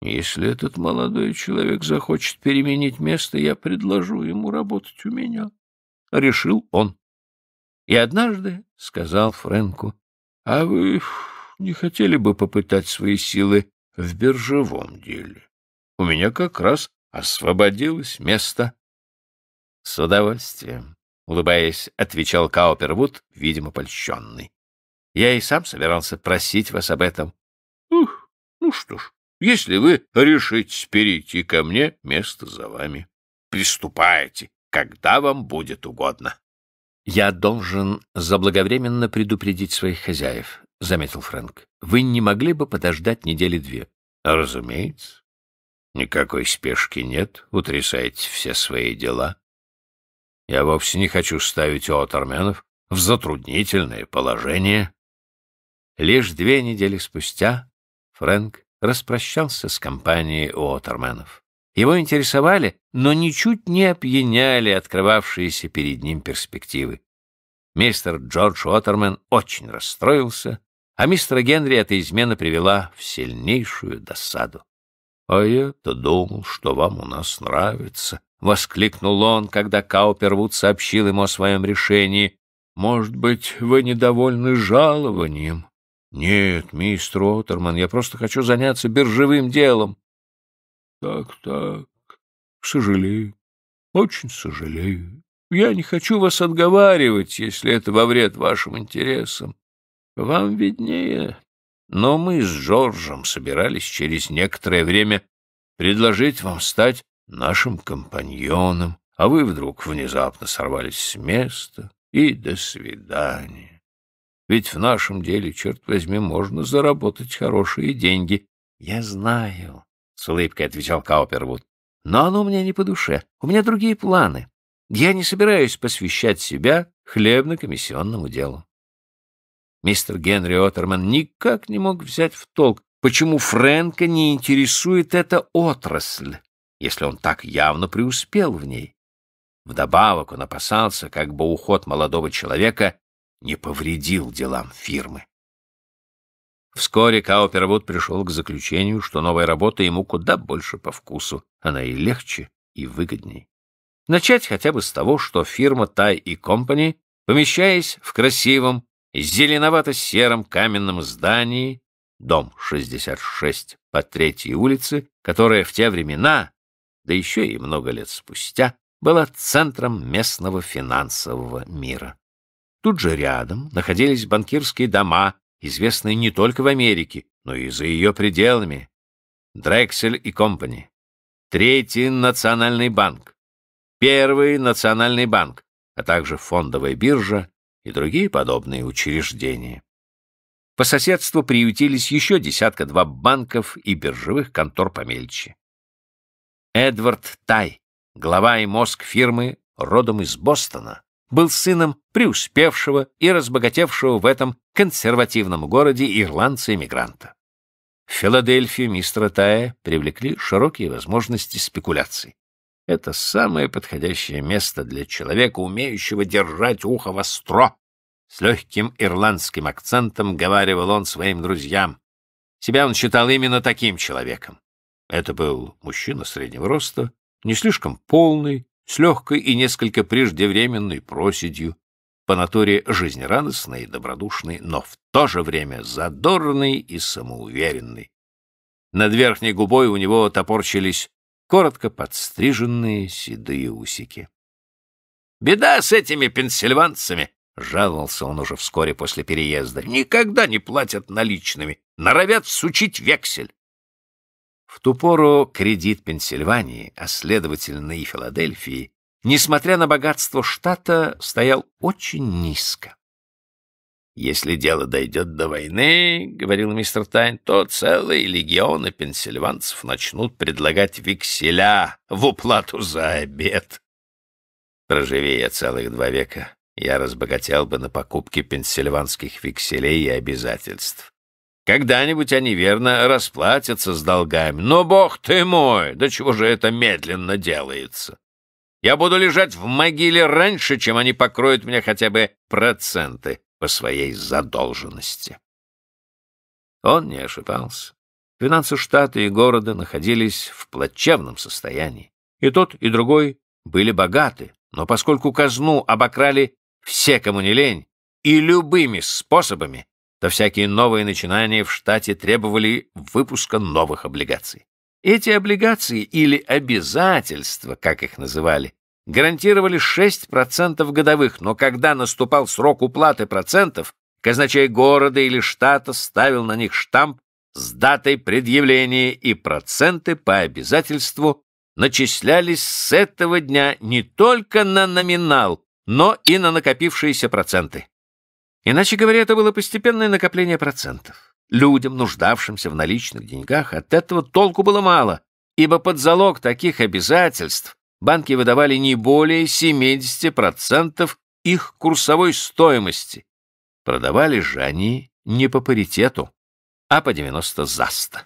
«Если этот молодой человек захочет переменить место, я предложу ему работать у меня», — решил он. И однажды сказал Фрэнку, «А вы не хотели бы попытать свои силы в биржевом деле?» У меня как раз освободилось место. — С удовольствием, — улыбаясь, отвечал Каупервуд, видимо, польщенный. — Я и сам собирался просить вас об этом. — Ух, ну что ж, если вы решите перейти ко мне, место за вами. Приступайте, когда вам будет угодно. — Я должен заблаговременно предупредить своих хозяев, — заметил Фрэнк. — Вы не могли бы подождать недели две? — Разумеется. Никакой спешки нет, утрясайте все свои дела. Я вовсе не хочу ставить Отерменов в затруднительное положение. Лишь две недели спустя Фрэнк распрощался с компанией Уотерменов. Его интересовали, но ничуть не опьяняли открывавшиеся перед ним перспективы. Мистер Джордж Уотермен очень расстроился, а мистера Генри эта измена привела в сильнейшую досаду. «А я-то думал, что вам у нас нравится», — воскликнул он, когда Каупервуд сообщил ему о своем решении. «Может быть, вы недовольны жалованием?» «Нет, мистер Уоттерман, я просто хочу заняться биржевым делом». «Так-так, сожалею, очень сожалею. Я не хочу вас отговаривать, если это во вред вашим интересам. Вам виднее, но мы с Джорджем собирались через некоторое время предложить вам стать нашим компаньоном, а вы вдруг внезапно сорвались с места, и до свидания. Ведь в нашем деле, черт возьми, можно заработать хорошие деньги. — Я знаю, — с улыбкой отвечал Каупервуд, — но оно мне не по душе, у меня другие планы. Я не собираюсь посвящать себя хлебно-комиссионному делу. Мистер Генри Оттерман никак не мог взять в толк, почему Фрэнка не интересует эта отрасль, если он так явно преуспел в ней. Вдобавок он опасался, как бы уход молодого человека не повредил делам фирмы. Вскоре Каупервуд пришел к заключению, что новая работа ему куда больше по вкусу, она и легче, и выгодней. Начать хотя бы с того, что фирма Тай и Компани, помещаясь в красивом, зеленовато-сером каменном здании, дом 66 по Третьей улице, которая в те времена, да еще и много лет спустя, была центром местного финансового мира. Тут же рядом находились банкирские дома, известные не только в Америке, но и за ее пределами. Дрексель и Компани, Третий национальный банк, Первый национальный банк, а также фондовая биржа и другие подобные учреждения. По соседству приютились еще десятка-два банков и биржевых контор помельче. Эдвард Тай, глава и мозг фирмы, родом из Бостона, был сыном преуспевшего и разбогатевшего в этом консервативном городе ирландца-эмигранта. В Филадельфию мистера Тая привлекли широкие возможности спекуляций. Это самое подходящее место для человека, умеющего держать ухо востро с легким ирландским акцентом говаривал он своим друзьям. Себя он считал именно таким человеком. Это был мужчина среднего роста, не слишком полный, с легкой и несколько преждевременной проседью, по натуре жизнерадостный и добродушный, но в то же время задорный и самоуверенный. Над верхней губой у него топорчились коротко подстриженные седые усики. «Беда с этими пенсильванцами!» Жаловался он уже вскоре после переезда. «Никогда не платят наличными, норовят сучить вексель». В ту пору кредит Пенсильвании, а следовательно и Филадельфии, несмотря на богатство штата, стоял очень низко. «Если дело дойдет до войны, — говорил мистер Тайн, — то целые легионы пенсильванцев начнут предлагать векселя в уплату за обед». Проживи я целых два века, я разбогател бы на покупке пенсильванских векселей и обязательств. Когда-нибудь они, верно, расплатятся с долгами. Но, бог ты мой, до да чего же это медленно делается? Я буду лежать в могиле раньше, чем они покроют мне хотя бы проценты по своей задолженности. Он не ошибался. Финансы штата и города находились в плачевном состоянии. И тот, и другой были богаты, но поскольку казну обокрали все, кому не лень, и любыми способами, то всякие новые начинания в штате требовали выпуска новых облигаций. Эти облигации или обязательства, как их называли, гарантировали 6% годовых, но когда наступал срок уплаты процентов, казначей города или штата ставил на них штамп с датой предъявления, и проценты по обязательству начислялись с этого дня не только на номинал, но и на накопившиеся проценты. Иначе говоря, это было постепенное накопление процентов. Людям, нуждавшимся в наличных деньгах, от этого толку было мало, ибо под залог таких обязательств банки выдавали не более 70% их курсовой стоимости. Продавали же они не по паритету, а по 90 за 100.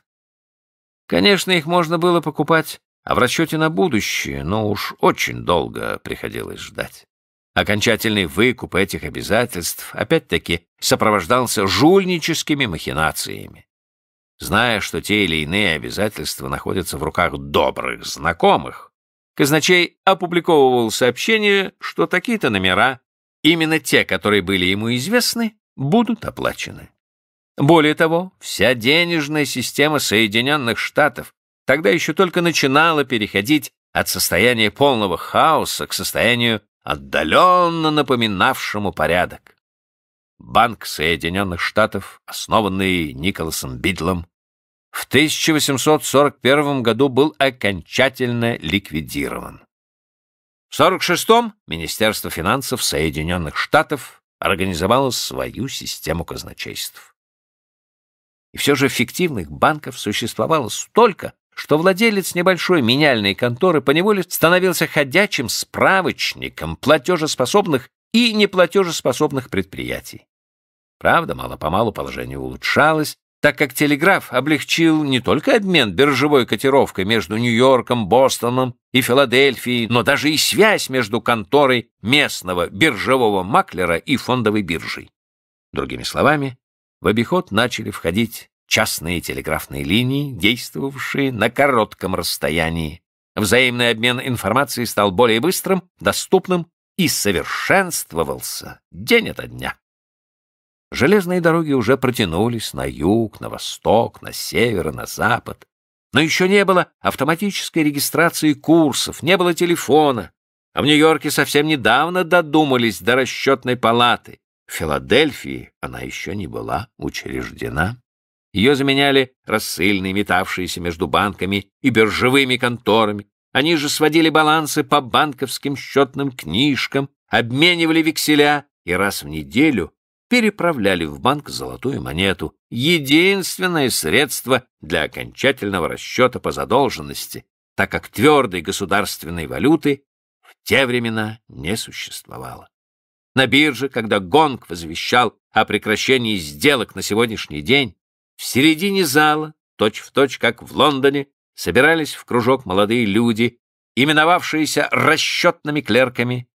Конечно, их можно было покупать, а в расчете на будущее, но уж очень долго приходилось ждать. Окончательный выкуп этих обязательств опять-таки сопровождался жульническими махинациями. Зная, что те или иные обязательства находятся в руках добрых знакомых, Казначей опубликовывал сообщение, что такие-то номера, именно те, которые были ему известны, будут оплачены. Более того, вся денежная система Соединенных Штатов тогда еще только начинала переходить от состояния полного хаоса к состоянию отдаленно напоминавшему порядок. Банк Соединенных Штатов, основанный Николасом Бидлом, в 1841 году был окончательно ликвидирован. В 1946-м Министерство финансов Соединенных Штатов организовало свою систему казначейств. И все же фиктивных банков существовало столько, что владелец небольшой меняльной конторы поневоле становился ходячим справочником платежеспособных и неплатежеспособных предприятий. Правда, мало-помалу положение улучшалось, так как телеграф облегчил не только обмен биржевой котировкой между Нью-Йорком, Бостоном и Филадельфией, но даже и связь между конторой местного биржевого маклера и фондовой биржей. Другими словами, в обиход начали входить частные телеграфные линии, действовавшие на коротком расстоянии. Взаимный обмен информацией стал более быстрым, доступным и совершенствовался день ото дня. Железные дороги уже протянулись на юг, на восток, на север и на запад. Но еще не было автоматической регистрации курсов, не было телефона. А в Нью-Йорке совсем недавно додумались до расчетной палаты. В Филадельфии она еще не была учреждена. Ее заменяли рассыльные, метавшиеся между банками и биржевыми конторами. Они же сводили балансы по банковским счетным книжкам, обменивали векселя и раз в неделю переправляли в банк золотую монету, единственное средство для окончательного расчета по задолженности, так как твердой государственной валюты в те времена не существовало. На бирже, когда Гонг возвещал о прекращении сделок на сегодняшний день, в середине зала, точь-в-точь, как в Лондоне, собирались в кружок молодые люди, именовавшиеся расчетными клерками.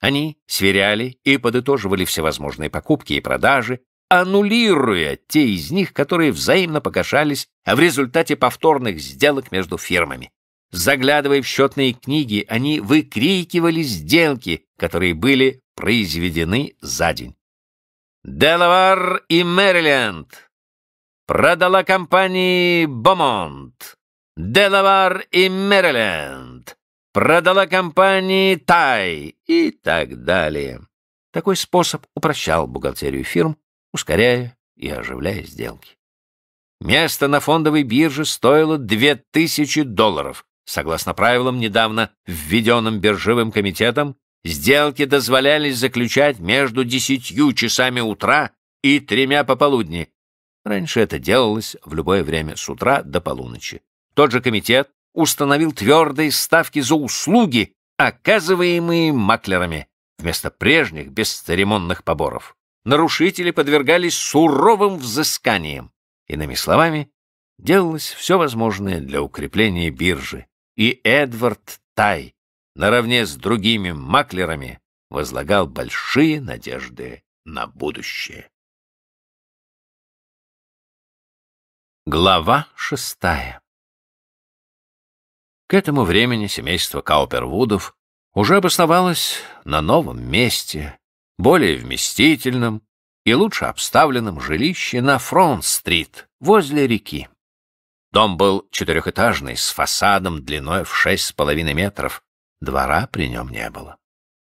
Они сверяли и подытоживали всевозможные покупки и продажи, аннулируя те из них, которые взаимно покошались в результате повторных сделок между фирмами. Заглядывая в счетные книги, они выкрикивали сделки, которые были произведены за день. «Делавар и Мэриленд! продала компании «Бомонт», «Делавар» и «Мэриленд», продала компании «Тай» и так далее. Такой способ упрощал бухгалтерию фирм, ускоряя и оживляя сделки. Место на фондовой бирже стоило 2000 долларов. Согласно правилам, недавно введенным биржевым комитетом, сделки дозволялись заключать между 10 часами утра и тремя пополудни, Раньше это делалось в любое время с утра до полуночи. Тот же комитет установил твердые ставки за услуги, оказываемые маклерами, вместо прежних бесцеремонных поборов. Нарушители подвергались суровым взысканиям. Иными словами, делалось все возможное для укрепления биржи. И Эдвард Тай наравне с другими маклерами возлагал большие надежды на будущее. Глава шестая К этому времени семейство Каупервудов уже обосновалось на новом месте, более вместительном и лучше обставленном жилище на Фронт-стрит, возле реки. Дом был четырехэтажный, с фасадом длиной в шесть с половиной метров. Двора при нем не было.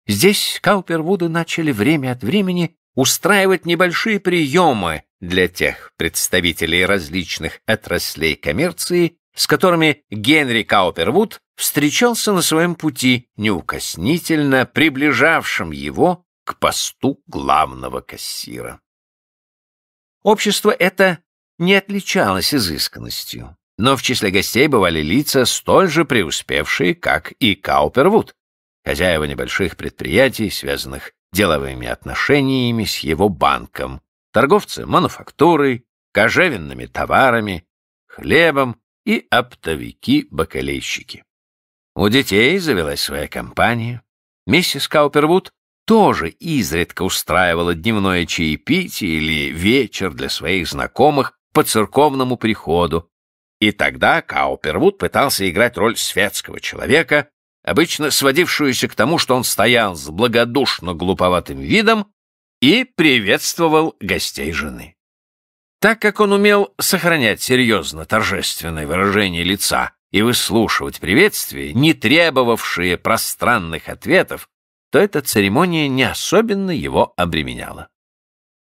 Здесь Каупервуды начали время от времени устраивать небольшие приемы для тех представителей различных отраслей коммерции, с которыми Генри Каупервуд встречался на своем пути, неукоснительно приближавшим его к посту главного кассира. Общество это не отличалось изысканностью, но в числе гостей бывали лица, столь же преуспевшие, как и Каупервуд, хозяева небольших предприятий, связанных деловыми отношениями с его банком, торговцы мануфактурой, кожевенными товарами, хлебом и оптовики-бакалейщики. У детей завелась своя компания. Миссис Каупервуд тоже изредка устраивала дневное чаепитие или вечер для своих знакомых по церковному приходу, и тогда Каупервуд пытался играть роль светского человека, обычно сводившуюся к тому, что он стоял с благодушно глуповатым видом и приветствовал гостей жены. Так как он умел сохранять серьезно торжественное выражение лица и выслушивать приветствия, не требовавшие пространных ответов, то эта церемония не особенно его обременяла.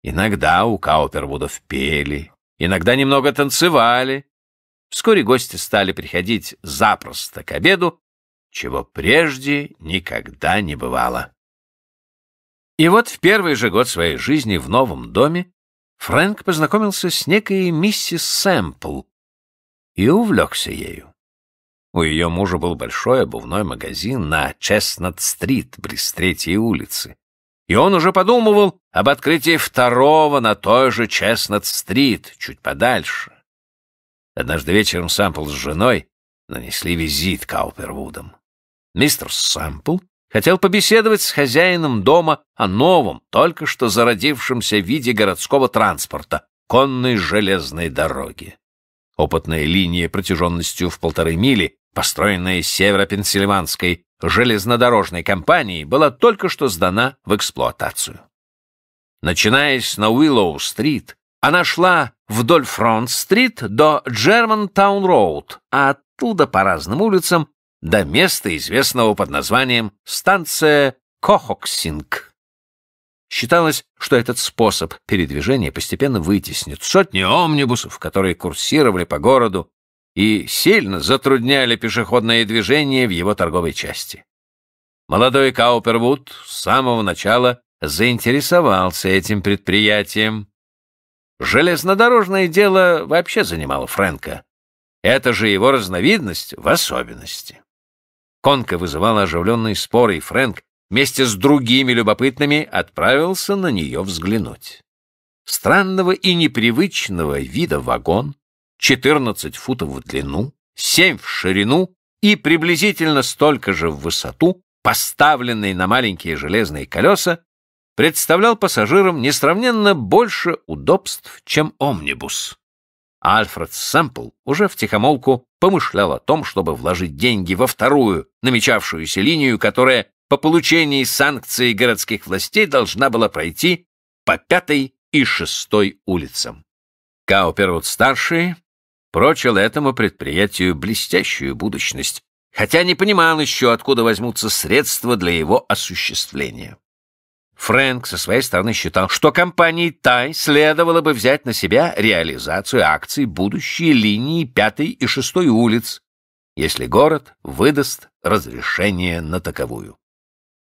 Иногда у Каупервудов пели, иногда немного танцевали. Вскоре гости стали приходить запросто к обеду, чего прежде никогда не бывало. И вот в первый же год своей жизни в новом доме Фрэнк познакомился с некой миссис Сэмпл и увлекся ею. У ее мужа был большой обувной магазин на Честнат-стрит, близ третьей улицы. И он уже подумывал об открытии второго на той же Честнат-стрит, чуть подальше. Однажды вечером Сэмпл с женой нанесли визит Каупервудам. Мистер Сэмпл хотел побеседовать с хозяином дома о новом, только что зародившемся виде городского транспорта — конной железной дороги. Опытная линия протяженностью в полторы мили, построенная Северо-Пенсильванской железнодорожной компанией, была только что сдана в эксплуатацию. Начинаясь на Уиллоу-стрит, она шла вдоль Фронт-стрит до джерман таун роуд а оттуда по разным улицам до места, известного под названием станция Кохоксинг. Считалось, что этот способ передвижения постепенно вытеснит сотни омнибусов, которые курсировали по городу и сильно затрудняли пешеходное движение в его торговой части. Молодой Каупервуд с самого начала заинтересовался этим предприятием. Железнодорожное дело вообще занимало Фрэнка. Это же его разновидность в особенности. Конка вызывала оживленный спор, и Фрэнк вместе с другими любопытными отправился на нее взглянуть. Странного и непривычного вида вагон, 14 футов в длину, 7 в ширину и приблизительно столько же в высоту, поставленный на маленькие железные колеса, представлял пассажирам несравненно больше удобств, чем омнибус. Альфред Сэмпл уже втихомолку помышлял о том, чтобы вложить деньги во вторую намечавшуюся линию, которая по получении санкций городских властей должна была пройти по пятой и шестой улицам. Каупервуд-старший прочил этому предприятию блестящую будущность, хотя не понимал еще, откуда возьмутся средства для его осуществления. Фрэнк со своей стороны считал, что компании Тай следовало бы взять на себя реализацию акций будущей линии 5 и 6 улиц, если город выдаст разрешение на таковую.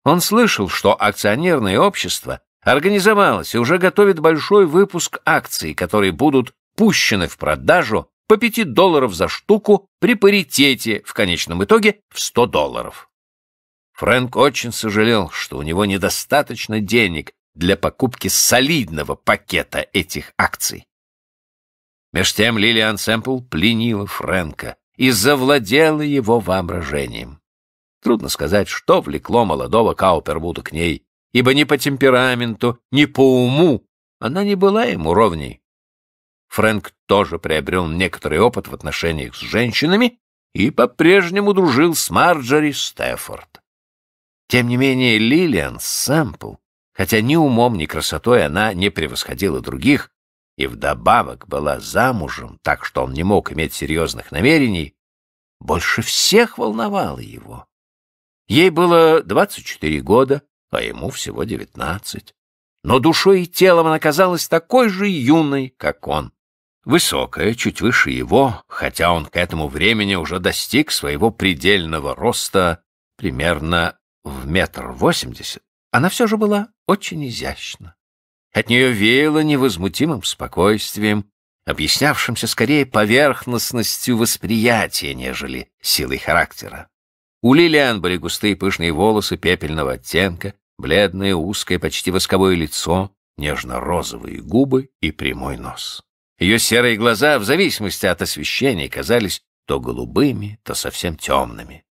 Он слышал, что акционерное общество организовалось и уже готовит большой выпуск акций, которые будут пущены в продажу по 5 долларов за штуку при паритете в конечном итоге в 100 долларов. Фрэнк очень сожалел, что у него недостаточно денег для покупки солидного пакета этих акций. Меж тем Лилиан Сэмпл пленила Фрэнка и завладела его воображением. Трудно сказать, что влекло молодого Каупервуда к ней, ибо ни по темпераменту, ни по уму она не была ему ровней. Фрэнк тоже приобрел некоторый опыт в отношениях с женщинами и по-прежнему дружил с Марджори Стефорд. Тем не менее, Лилиан Сэмпл, хотя ни умом, ни красотой она не превосходила других, и вдобавок была замужем, так что он не мог иметь серьезных намерений, больше всех волновало его. Ей было 24 года, а ему всего 19. Но душой и телом она казалась такой же юной, как он. Высокая, чуть выше его, хотя он к этому времени уже достиг своего предельного роста примерно в метр восемьдесят, она все же была очень изящна. От нее веяло невозмутимым спокойствием, объяснявшимся скорее поверхностностью восприятия, нежели силой характера. У Лилиан были густые пышные волосы пепельного оттенка, бледное, узкое, почти восковое лицо, нежно-розовые губы и прямой нос. Ее серые глаза, в зависимости от освещения, казались то голубыми, то совсем темными.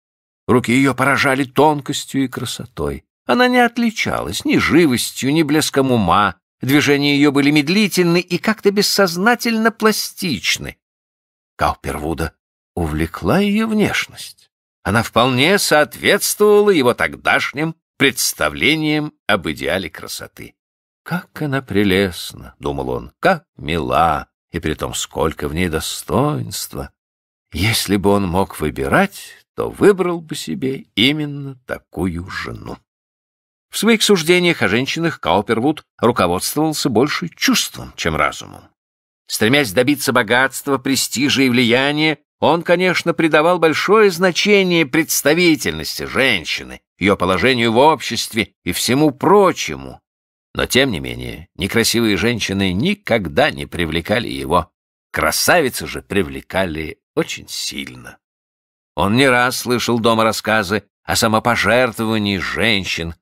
Руки ее поражали тонкостью и красотой. Она не отличалась ни живостью, ни блеском ума. Движения ее были медлительны и как-то бессознательно пластичны. Каупервуда увлекла ее внешность. Она вполне соответствовала его тогдашним представлениям об идеале красоты. «Как она прелестна!» — думал он. «Как мила! И при том сколько в ней достоинства!» Если бы он мог выбирать, то выбрал бы себе именно такую жену. В своих суждениях о женщинах Каупервуд руководствовался больше чувством, чем разумом. Стремясь добиться богатства, престижа и влияния, он, конечно, придавал большое значение представительности женщины, ее положению в обществе и всему прочему. Но, тем не менее, некрасивые женщины никогда не привлекали его. Красавицы же привлекали очень сильно. Он не раз слышал дома рассказы о самопожертвовании женщин,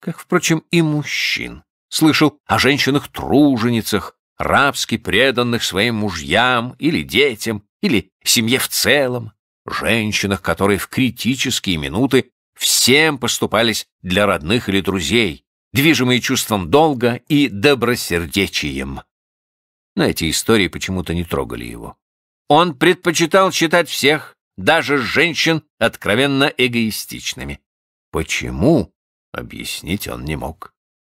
как, впрочем, и мужчин. Слышал о женщинах-труженицах, рабски преданных своим мужьям или детям, или семье в целом, женщинах, которые в критические минуты всем поступались для родных или друзей, движимые чувством долга и добросердечием. Но эти истории почему-то не трогали его. Он предпочитал считать всех даже женщин откровенно эгоистичными. Почему? Объяснить он не мог.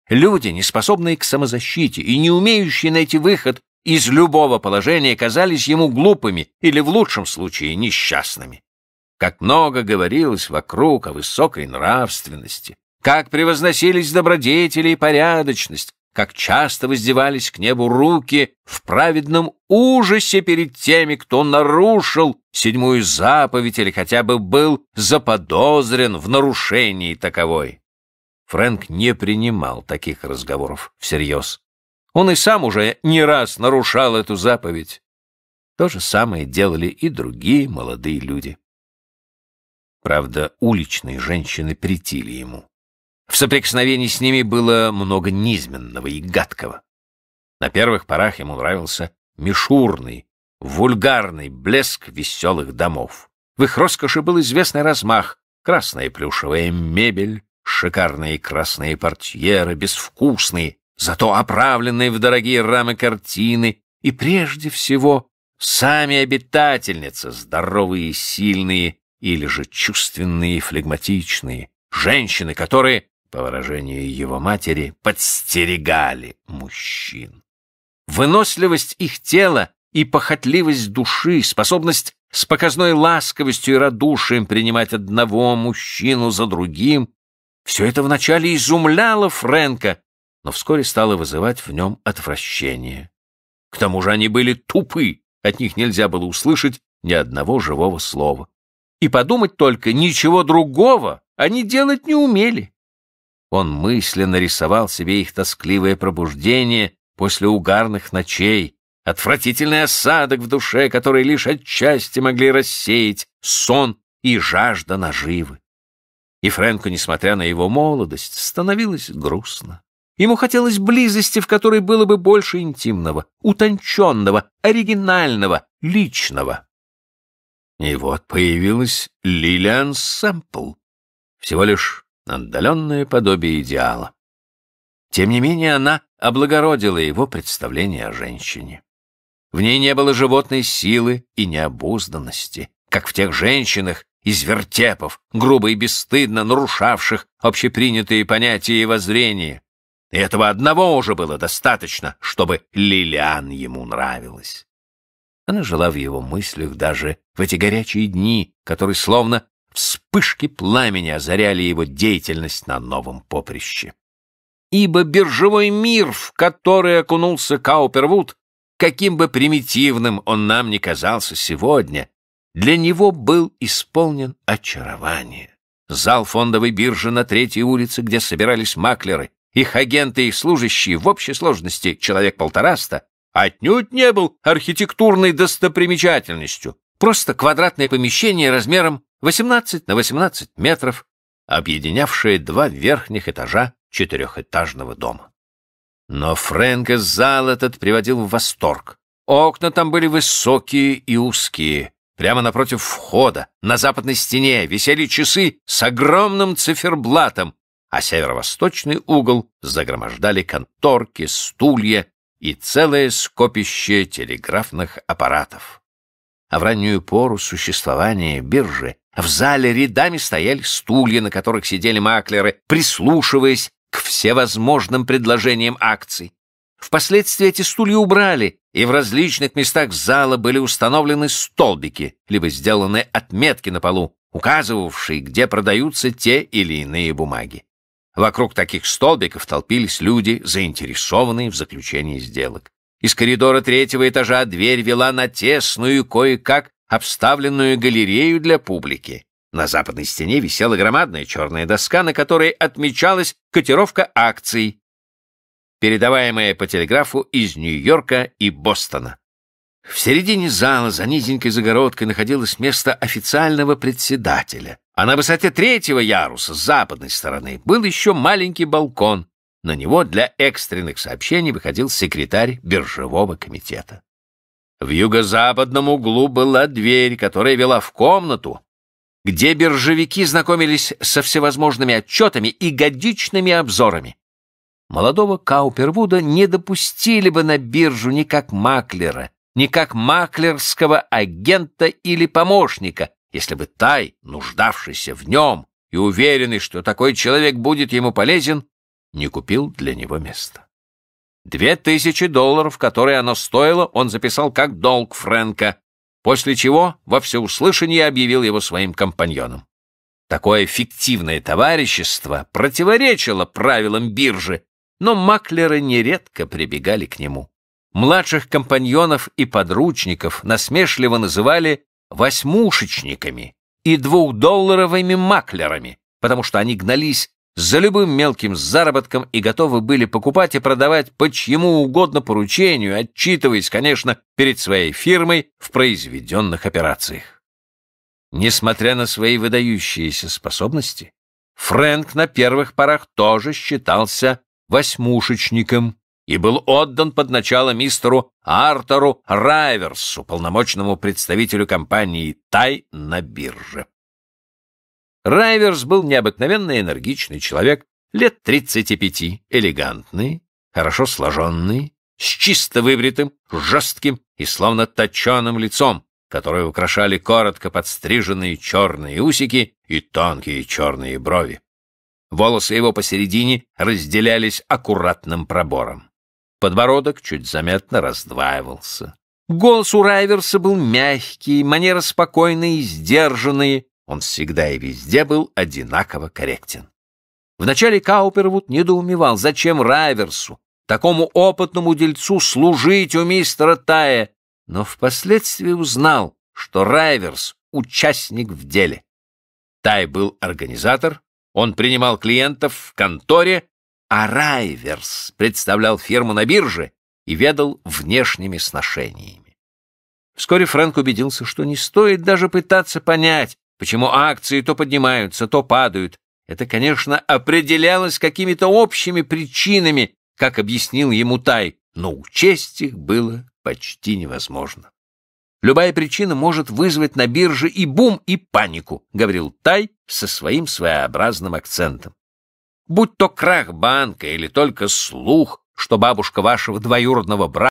Люди, не способные к самозащите и не умеющие найти выход из любого положения, казались ему глупыми или, в лучшем случае, несчастными. Как много говорилось вокруг о высокой нравственности, как превозносились добродетели и порядочность, как часто воздевались к небу руки в праведном ужасе перед теми, кто нарушил седьмую заповедь или хотя бы был заподозрен в нарушении таковой. Фрэнк не принимал таких разговоров всерьез. Он и сам уже не раз нарушал эту заповедь. То же самое делали и другие молодые люди. Правда, уличные женщины претили ему. В соприкосновении с ними было много низменного и гадкого. На первых порах ему нравился мишурный, вульгарный блеск веселых домов. В их роскоши был известный размах, красная плюшевая мебель, шикарные красные портьеры, безвкусные, зато оправленные в дорогие рамы картины и, прежде всего, сами обитательницы, здоровые и сильные, или же чувственные и флегматичные, женщины, которые, по выражению его матери, подстерегали мужчин. Выносливость их тела и похотливость души, способность с показной ласковостью и радушием принимать одного мужчину за другим. Все это вначале изумляло Фрэнка, но вскоре стало вызывать в нем отвращение. К тому же они были тупы, от них нельзя было услышать ни одного живого слова. И подумать только, ничего другого они делать не умели. Он мысленно рисовал себе их тоскливое пробуждение после угарных ночей, отвратительный осадок в душе, который лишь отчасти могли рассеять сон и жажда наживы. И Фрэнку, несмотря на его молодость, становилось грустно. Ему хотелось близости, в которой было бы больше интимного, утонченного, оригинального, личного. И вот появилась Лилиан Сэмпл, всего лишь отдаленное подобие идеала. Тем не менее, она облагородила его представление о женщине. В ней не было животной силы и необузданности, как в тех женщинах из вертепов, грубо и бесстыдно нарушавших общепринятые понятия и воззрения. И этого одного уже было достаточно, чтобы Лилиан ему нравилась. Она жила в его мыслях даже в эти горячие дни, которые словно вспышки пламени озаряли его деятельность на новом поприще. Ибо биржевой мир, в который окунулся Каупервуд, каким бы примитивным он нам ни казался сегодня, для него был исполнен очарование. Зал фондовой биржи на третьей улице, где собирались маклеры, их агенты и служащие в общей сложности человек полтораста, отнюдь не был архитектурной достопримечательностью, просто квадратное помещение размером 18 на 18 метров, объединявшее два верхних этажа четырехэтажного дома. Но Фрэнка зал этот приводил в восторг. Окна там были высокие и узкие. Прямо напротив входа, на западной стене, висели часы с огромным циферблатом, а северо-восточный угол загромождали конторки, стулья и целое скопище телеграфных аппаратов. А в раннюю пору существования биржи в зале рядами стояли стулья, на которых сидели маклеры, прислушиваясь к всевозможным предложениям акций. Впоследствии эти стулья убрали, и в различных местах зала были установлены столбики, либо сделаны отметки на полу, указывавшие, где продаются те или иные бумаги. Вокруг таких столбиков толпились люди, заинтересованные в заключении сделок. Из коридора третьего этажа дверь вела на тесную, кое-как обставленную галерею для публики. На западной стене висела громадная черная доска, на которой отмечалась котировка акций, передаваемая по телеграфу из Нью-Йорка и Бостона. В середине зала за низенькой загородкой находилось место официального председателя, а на высоте третьего яруса с западной стороны был еще маленький балкон. На него для экстренных сообщений выходил секретарь биржевого комитета. В юго-западном углу была дверь, которая вела в комнату, где биржевики знакомились со всевозможными отчетами и годичными обзорами. Молодого Каупервуда не допустили бы на биржу ни как маклера, ни как маклерского агента или помощника, если бы Тай, нуждавшийся в нем и уверенный, что такой человек будет ему полезен, не купил для него места. Две тысячи долларов, которые оно стоило, он записал как долг Фрэнка, после чего во всеуслышание объявил его своим компаньоном. Такое фиктивное товарищество противоречило правилам биржи, но маклеры нередко прибегали к нему. Младших компаньонов и подручников насмешливо называли «восьмушечниками» и «двухдолларовыми маклерами», потому что они гнались за любым мелким заработком и готовы были покупать и продавать по чьему угодно поручению, отчитываясь, конечно, перед своей фирмой в произведенных операциях. Несмотря на свои выдающиеся способности, Фрэнк на первых порах тоже считался восьмушечником и был отдан под начало мистеру Артеру Райверсу, полномочному представителю компании «Тай» на бирже. Райверс был необыкновенно энергичный человек, лет 35, элегантный, хорошо сложенный, с чисто выбритым, жестким и словно точеным лицом, которое украшали коротко подстриженные черные усики и тонкие черные брови. Волосы его посередине разделялись аккуратным пробором. Подбородок чуть заметно раздваивался. Голос у Райверса был мягкий, манера спокойная, и сдержанные, он всегда и везде был одинаково корректен. Вначале Каупервуд недоумевал, зачем Райверсу, такому опытному дельцу, служить у мистера Тая, но впоследствии узнал, что Райверс — участник в деле. Тай был организатор, он принимал клиентов в конторе, а Райверс представлял фирму на бирже и ведал внешними сношениями. Вскоре Фрэнк убедился, что не стоит даже пытаться понять, почему акции то поднимаются, то падают. Это, конечно, определялось какими-то общими причинами, как объяснил ему Тай, но учесть их было почти невозможно. Любая причина может вызвать на бирже и бум, и панику, говорил Тай со своим своеобразным акцентом. Будь то крах банка или только слух, что бабушка вашего двоюродного брата